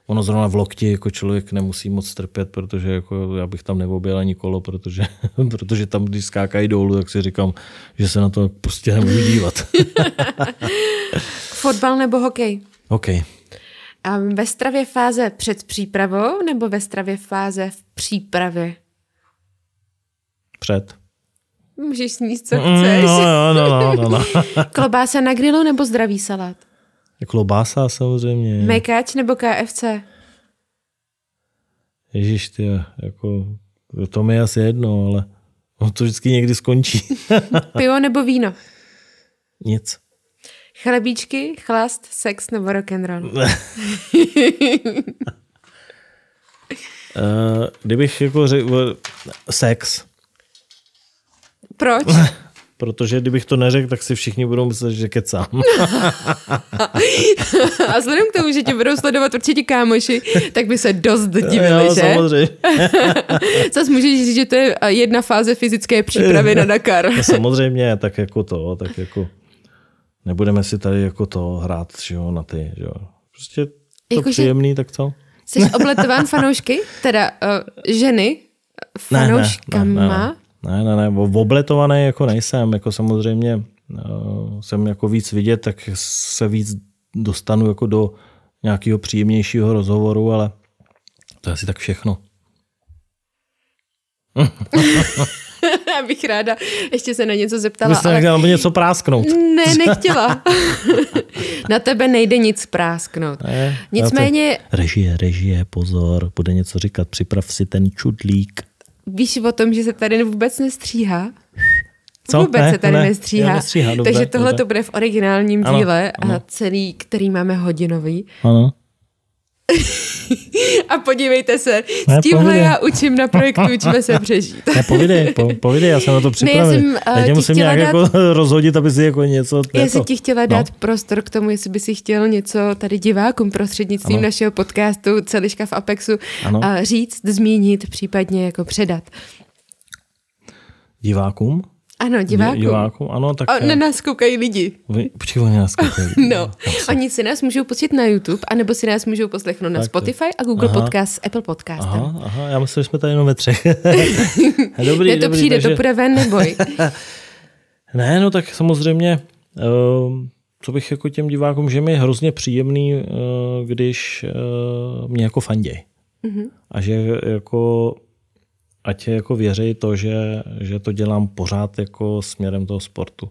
Speaker 1: ono zrovna v lokti jako člověk nemusí moc trpět, protože jako já bych tam neoběl ani kolo, protože, protože tam, když skákají dolů, tak si říkám, že se na to prostě nemůžu dívat.
Speaker 2: Fotbal nebo hokej? Hokej. A ve stravě fáze před přípravou nebo ve stravě fáze v přípravě? Před. Můžeš sníst, co chceš. No, no,
Speaker 1: no, no, no.
Speaker 2: Klobása na grilu nebo zdravý salát?
Speaker 1: Klobása samozřejmě.
Speaker 2: Mekáč nebo KFC?
Speaker 1: Ježíš, ty, jako, to mi je asi jedno, ale to vždycky někdy skončí.
Speaker 2: Pivo nebo víno? Nic. Chlebíčky, chlast, sex nebo roll? uh,
Speaker 1: kdybych jako řekl sex. Proč? protože kdybych to neřekl, tak si všichni budou myslet, že kecám.
Speaker 2: a vzhledem k tomu, že tě budou sledovat určitě kámoši, tak by se dost divili, jo, že? samozřejmě. Zas můžeš říct, že to je eh, jedna fáze fyzické přípravy na Dakar. no,
Speaker 1: samozřejmě, tak jako to, tak jako... Nebudeme si tady jako to hrát že jo, na ty. Že jo. Prostě to jako, příjemný, tak co? Jsi obletován
Speaker 2: fanoušky? Teda uh, ženy?
Speaker 1: Fanouškama? Ne, ne, ne, ne. Ne, ne, ne, obletovaný jako nejsem, jako samozřejmě uh, jsem jako víc vidět, tak se víc dostanu jako do nějakého příjemnějšího rozhovoru, ale to je asi tak všechno.
Speaker 2: bych ráda ještě se na něco zeptala. Vy ale... nechtěla
Speaker 1: něco prásknout.
Speaker 2: Ne, nechtěla. na tebe nejde nic prásknout. Ne, Nicméně...
Speaker 1: To... Režie, režie, pozor, bude něco říkat, připrav si ten čudlík.
Speaker 2: Víš o tom, že se tady vůbec nestříhá?
Speaker 1: Co? Vůbec ne, se tady ne, nestříhá. nestříhá dobře, Takže tohle to
Speaker 2: bude v originálním ano, díle a ano. celý, který máme hodinový. Ano. a podívejte se, ne, s tímhle povídej. já učím
Speaker 1: na projektu Učíme se přežít. ne, povídej, po, povídej, já jsem na to připraven. Ne, já jsem, uh, musím nějak dát... jako rozhodit, aby si jako něco... Já jsem jako- ti chtěla dát no.
Speaker 2: prostor k tomu, jestli by si chtěl něco tady divákům prostřednictvím ano. našeho podcastu Celiška v Apexu ano. Uh, říct, zmínit, případně jako předat.
Speaker 1: Divákům? Ano, divákům. divákům ano, tak... A na
Speaker 2: nás koukají lidi.
Speaker 1: Vy, počkej, oni nás koukají.
Speaker 2: no, oni no, si nás můžou pustit na YouTube, anebo si nás můžou poslechnout tak na Spotify a Google aha. Podcast Apple Podcast. Aha,
Speaker 1: aha, já myslím, že jsme tady jenom ve třech. dobrý, ne, to dobrý, přijde, takže... to půjde ven, neboj. ne, no tak samozřejmě... uh, co bych jako těm divákům, že mi je hrozně příjemný, eh, když eh, mě jako fanděj. Mm-hmm. A že jako ať je jako věří to, že, že to dělám pořád jako směrem toho sportu.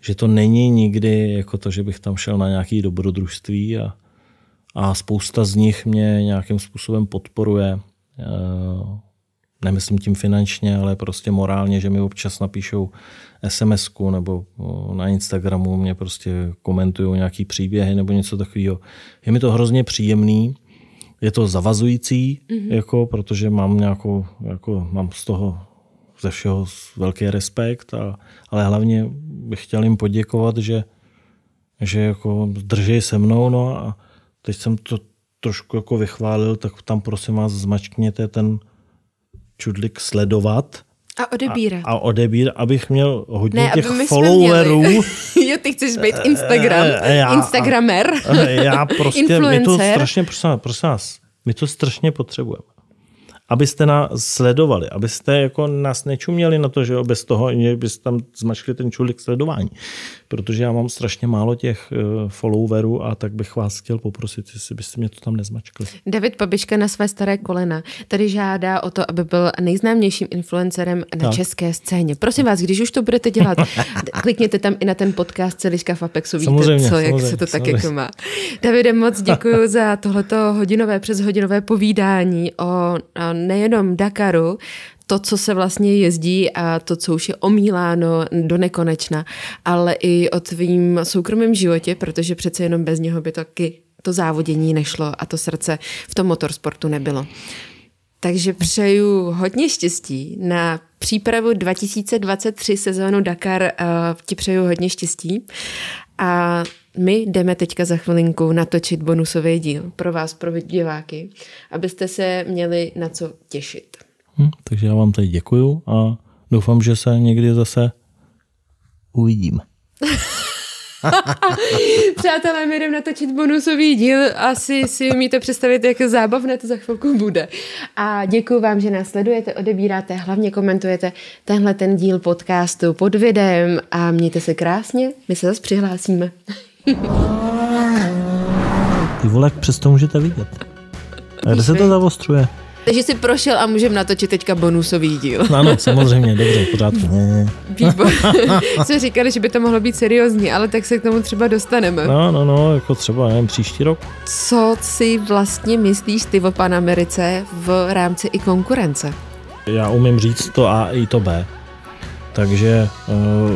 Speaker 1: Že to není nikdy jako to, že bych tam šel na nějaké dobrodružství a, a spousta z nich mě nějakým způsobem podporuje. E, nemyslím tím finančně, ale prostě morálně, že mi občas napíšou sms nebo e, na Instagramu mě prostě komentují nějaký příběhy nebo něco takového. Je mi to hrozně příjemný je to zavazující, mm-hmm. jako, protože mám nějakou, jako, mám z toho ze všeho velký respekt, a, ale hlavně bych chtěl jim poděkovat, že, že jako drží se mnou, no a teď jsem to trošku jako vychválil, tak tam prosím vás zmačkněte ten čudlik sledovat, a odebírat. A, a odebírat, abych měl hodně ne, těch followerů.
Speaker 2: jo, ty chceš být eh, Instagram, eh, já, Instagramer. Eh, já prostě, Influencer. my to strašně,
Speaker 1: prosím, prosím vás, my to strašně potřebujeme abyste nás sledovali, abyste jako nás nečuměli na to, že jo, bez toho, že byste tam zmačkli ten čulik sledování. Protože já mám strašně málo těch eh, followerů a tak bych vás chtěl poprosit, jestli byste mě to tam nezmačkli.
Speaker 2: David Pabiška na své staré kolena tady žádá o to, aby byl nejznámějším influencerem na tak. české scéně. Prosím vás, když už to budete dělat, klikněte tam i na ten podcast Celiška v Apexu, víte samozřejmě, co, jak se to tak jako má. Davide, moc děkuji za tohleto hodinové přes hodinové povídání o nejenom Dakaru, to, co se vlastně jezdí a to, co už je omíláno do nekonečna, ale i o tvým soukromém životě, protože přece jenom bez něho by taky to závodění nešlo a to srdce v tom motorsportu nebylo. Takže přeju hodně štěstí na přípravu 2023 sezónu Dakar. Eh, ti přeju hodně štěstí a my jdeme teďka za chvilinku natočit bonusový díl pro vás, pro diváky, abyste se měli na co těšit.
Speaker 1: Hm, takže já vám tady děkuju a doufám, že se někdy zase uvidíme.
Speaker 2: Přátelé, my jdeme natočit bonusový díl. Asi si umíte představit, jak zábavné to za chvilku bude. A děkuji vám, že nás sledujete, odebíráte, hlavně komentujete tenhle ten díl podcastu pod videem a mějte se krásně. My se zase přihlásíme.
Speaker 1: Ty vole, jak přesto můžete vidět. A kde se to zavostřuje?
Speaker 2: Takže jsi prošel a můžeme natočit teďka bonusový díl. No, ano,
Speaker 1: samozřejmě, dobře, pořád. Výbor.
Speaker 2: Jsme říkali, že by to mohlo být seriózní, ale tak se k tomu třeba dostaneme. No,
Speaker 1: no, no, jako třeba, nevím, příští rok.
Speaker 2: Co si vlastně myslíš ty o Pan Americe v rámci i konkurence?
Speaker 1: Já umím říct to A i to B. Takže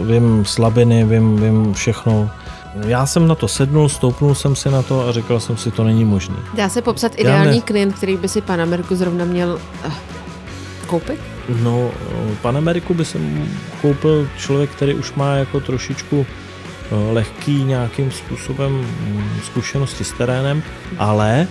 Speaker 1: uh, vím slabiny, vím, vím všechno No, já jsem na to sednul, stoupnul jsem si na to a říkal jsem si, to není možné. Dá se popsat ideální ne...
Speaker 2: klient, který by si pan Ameriku zrovna měl uh, koupit?
Speaker 1: No, pan Ameriku by se koupil člověk, který už má jako trošičku eh, lehký nějakým způsobem mm, zkušenosti s terénem, ale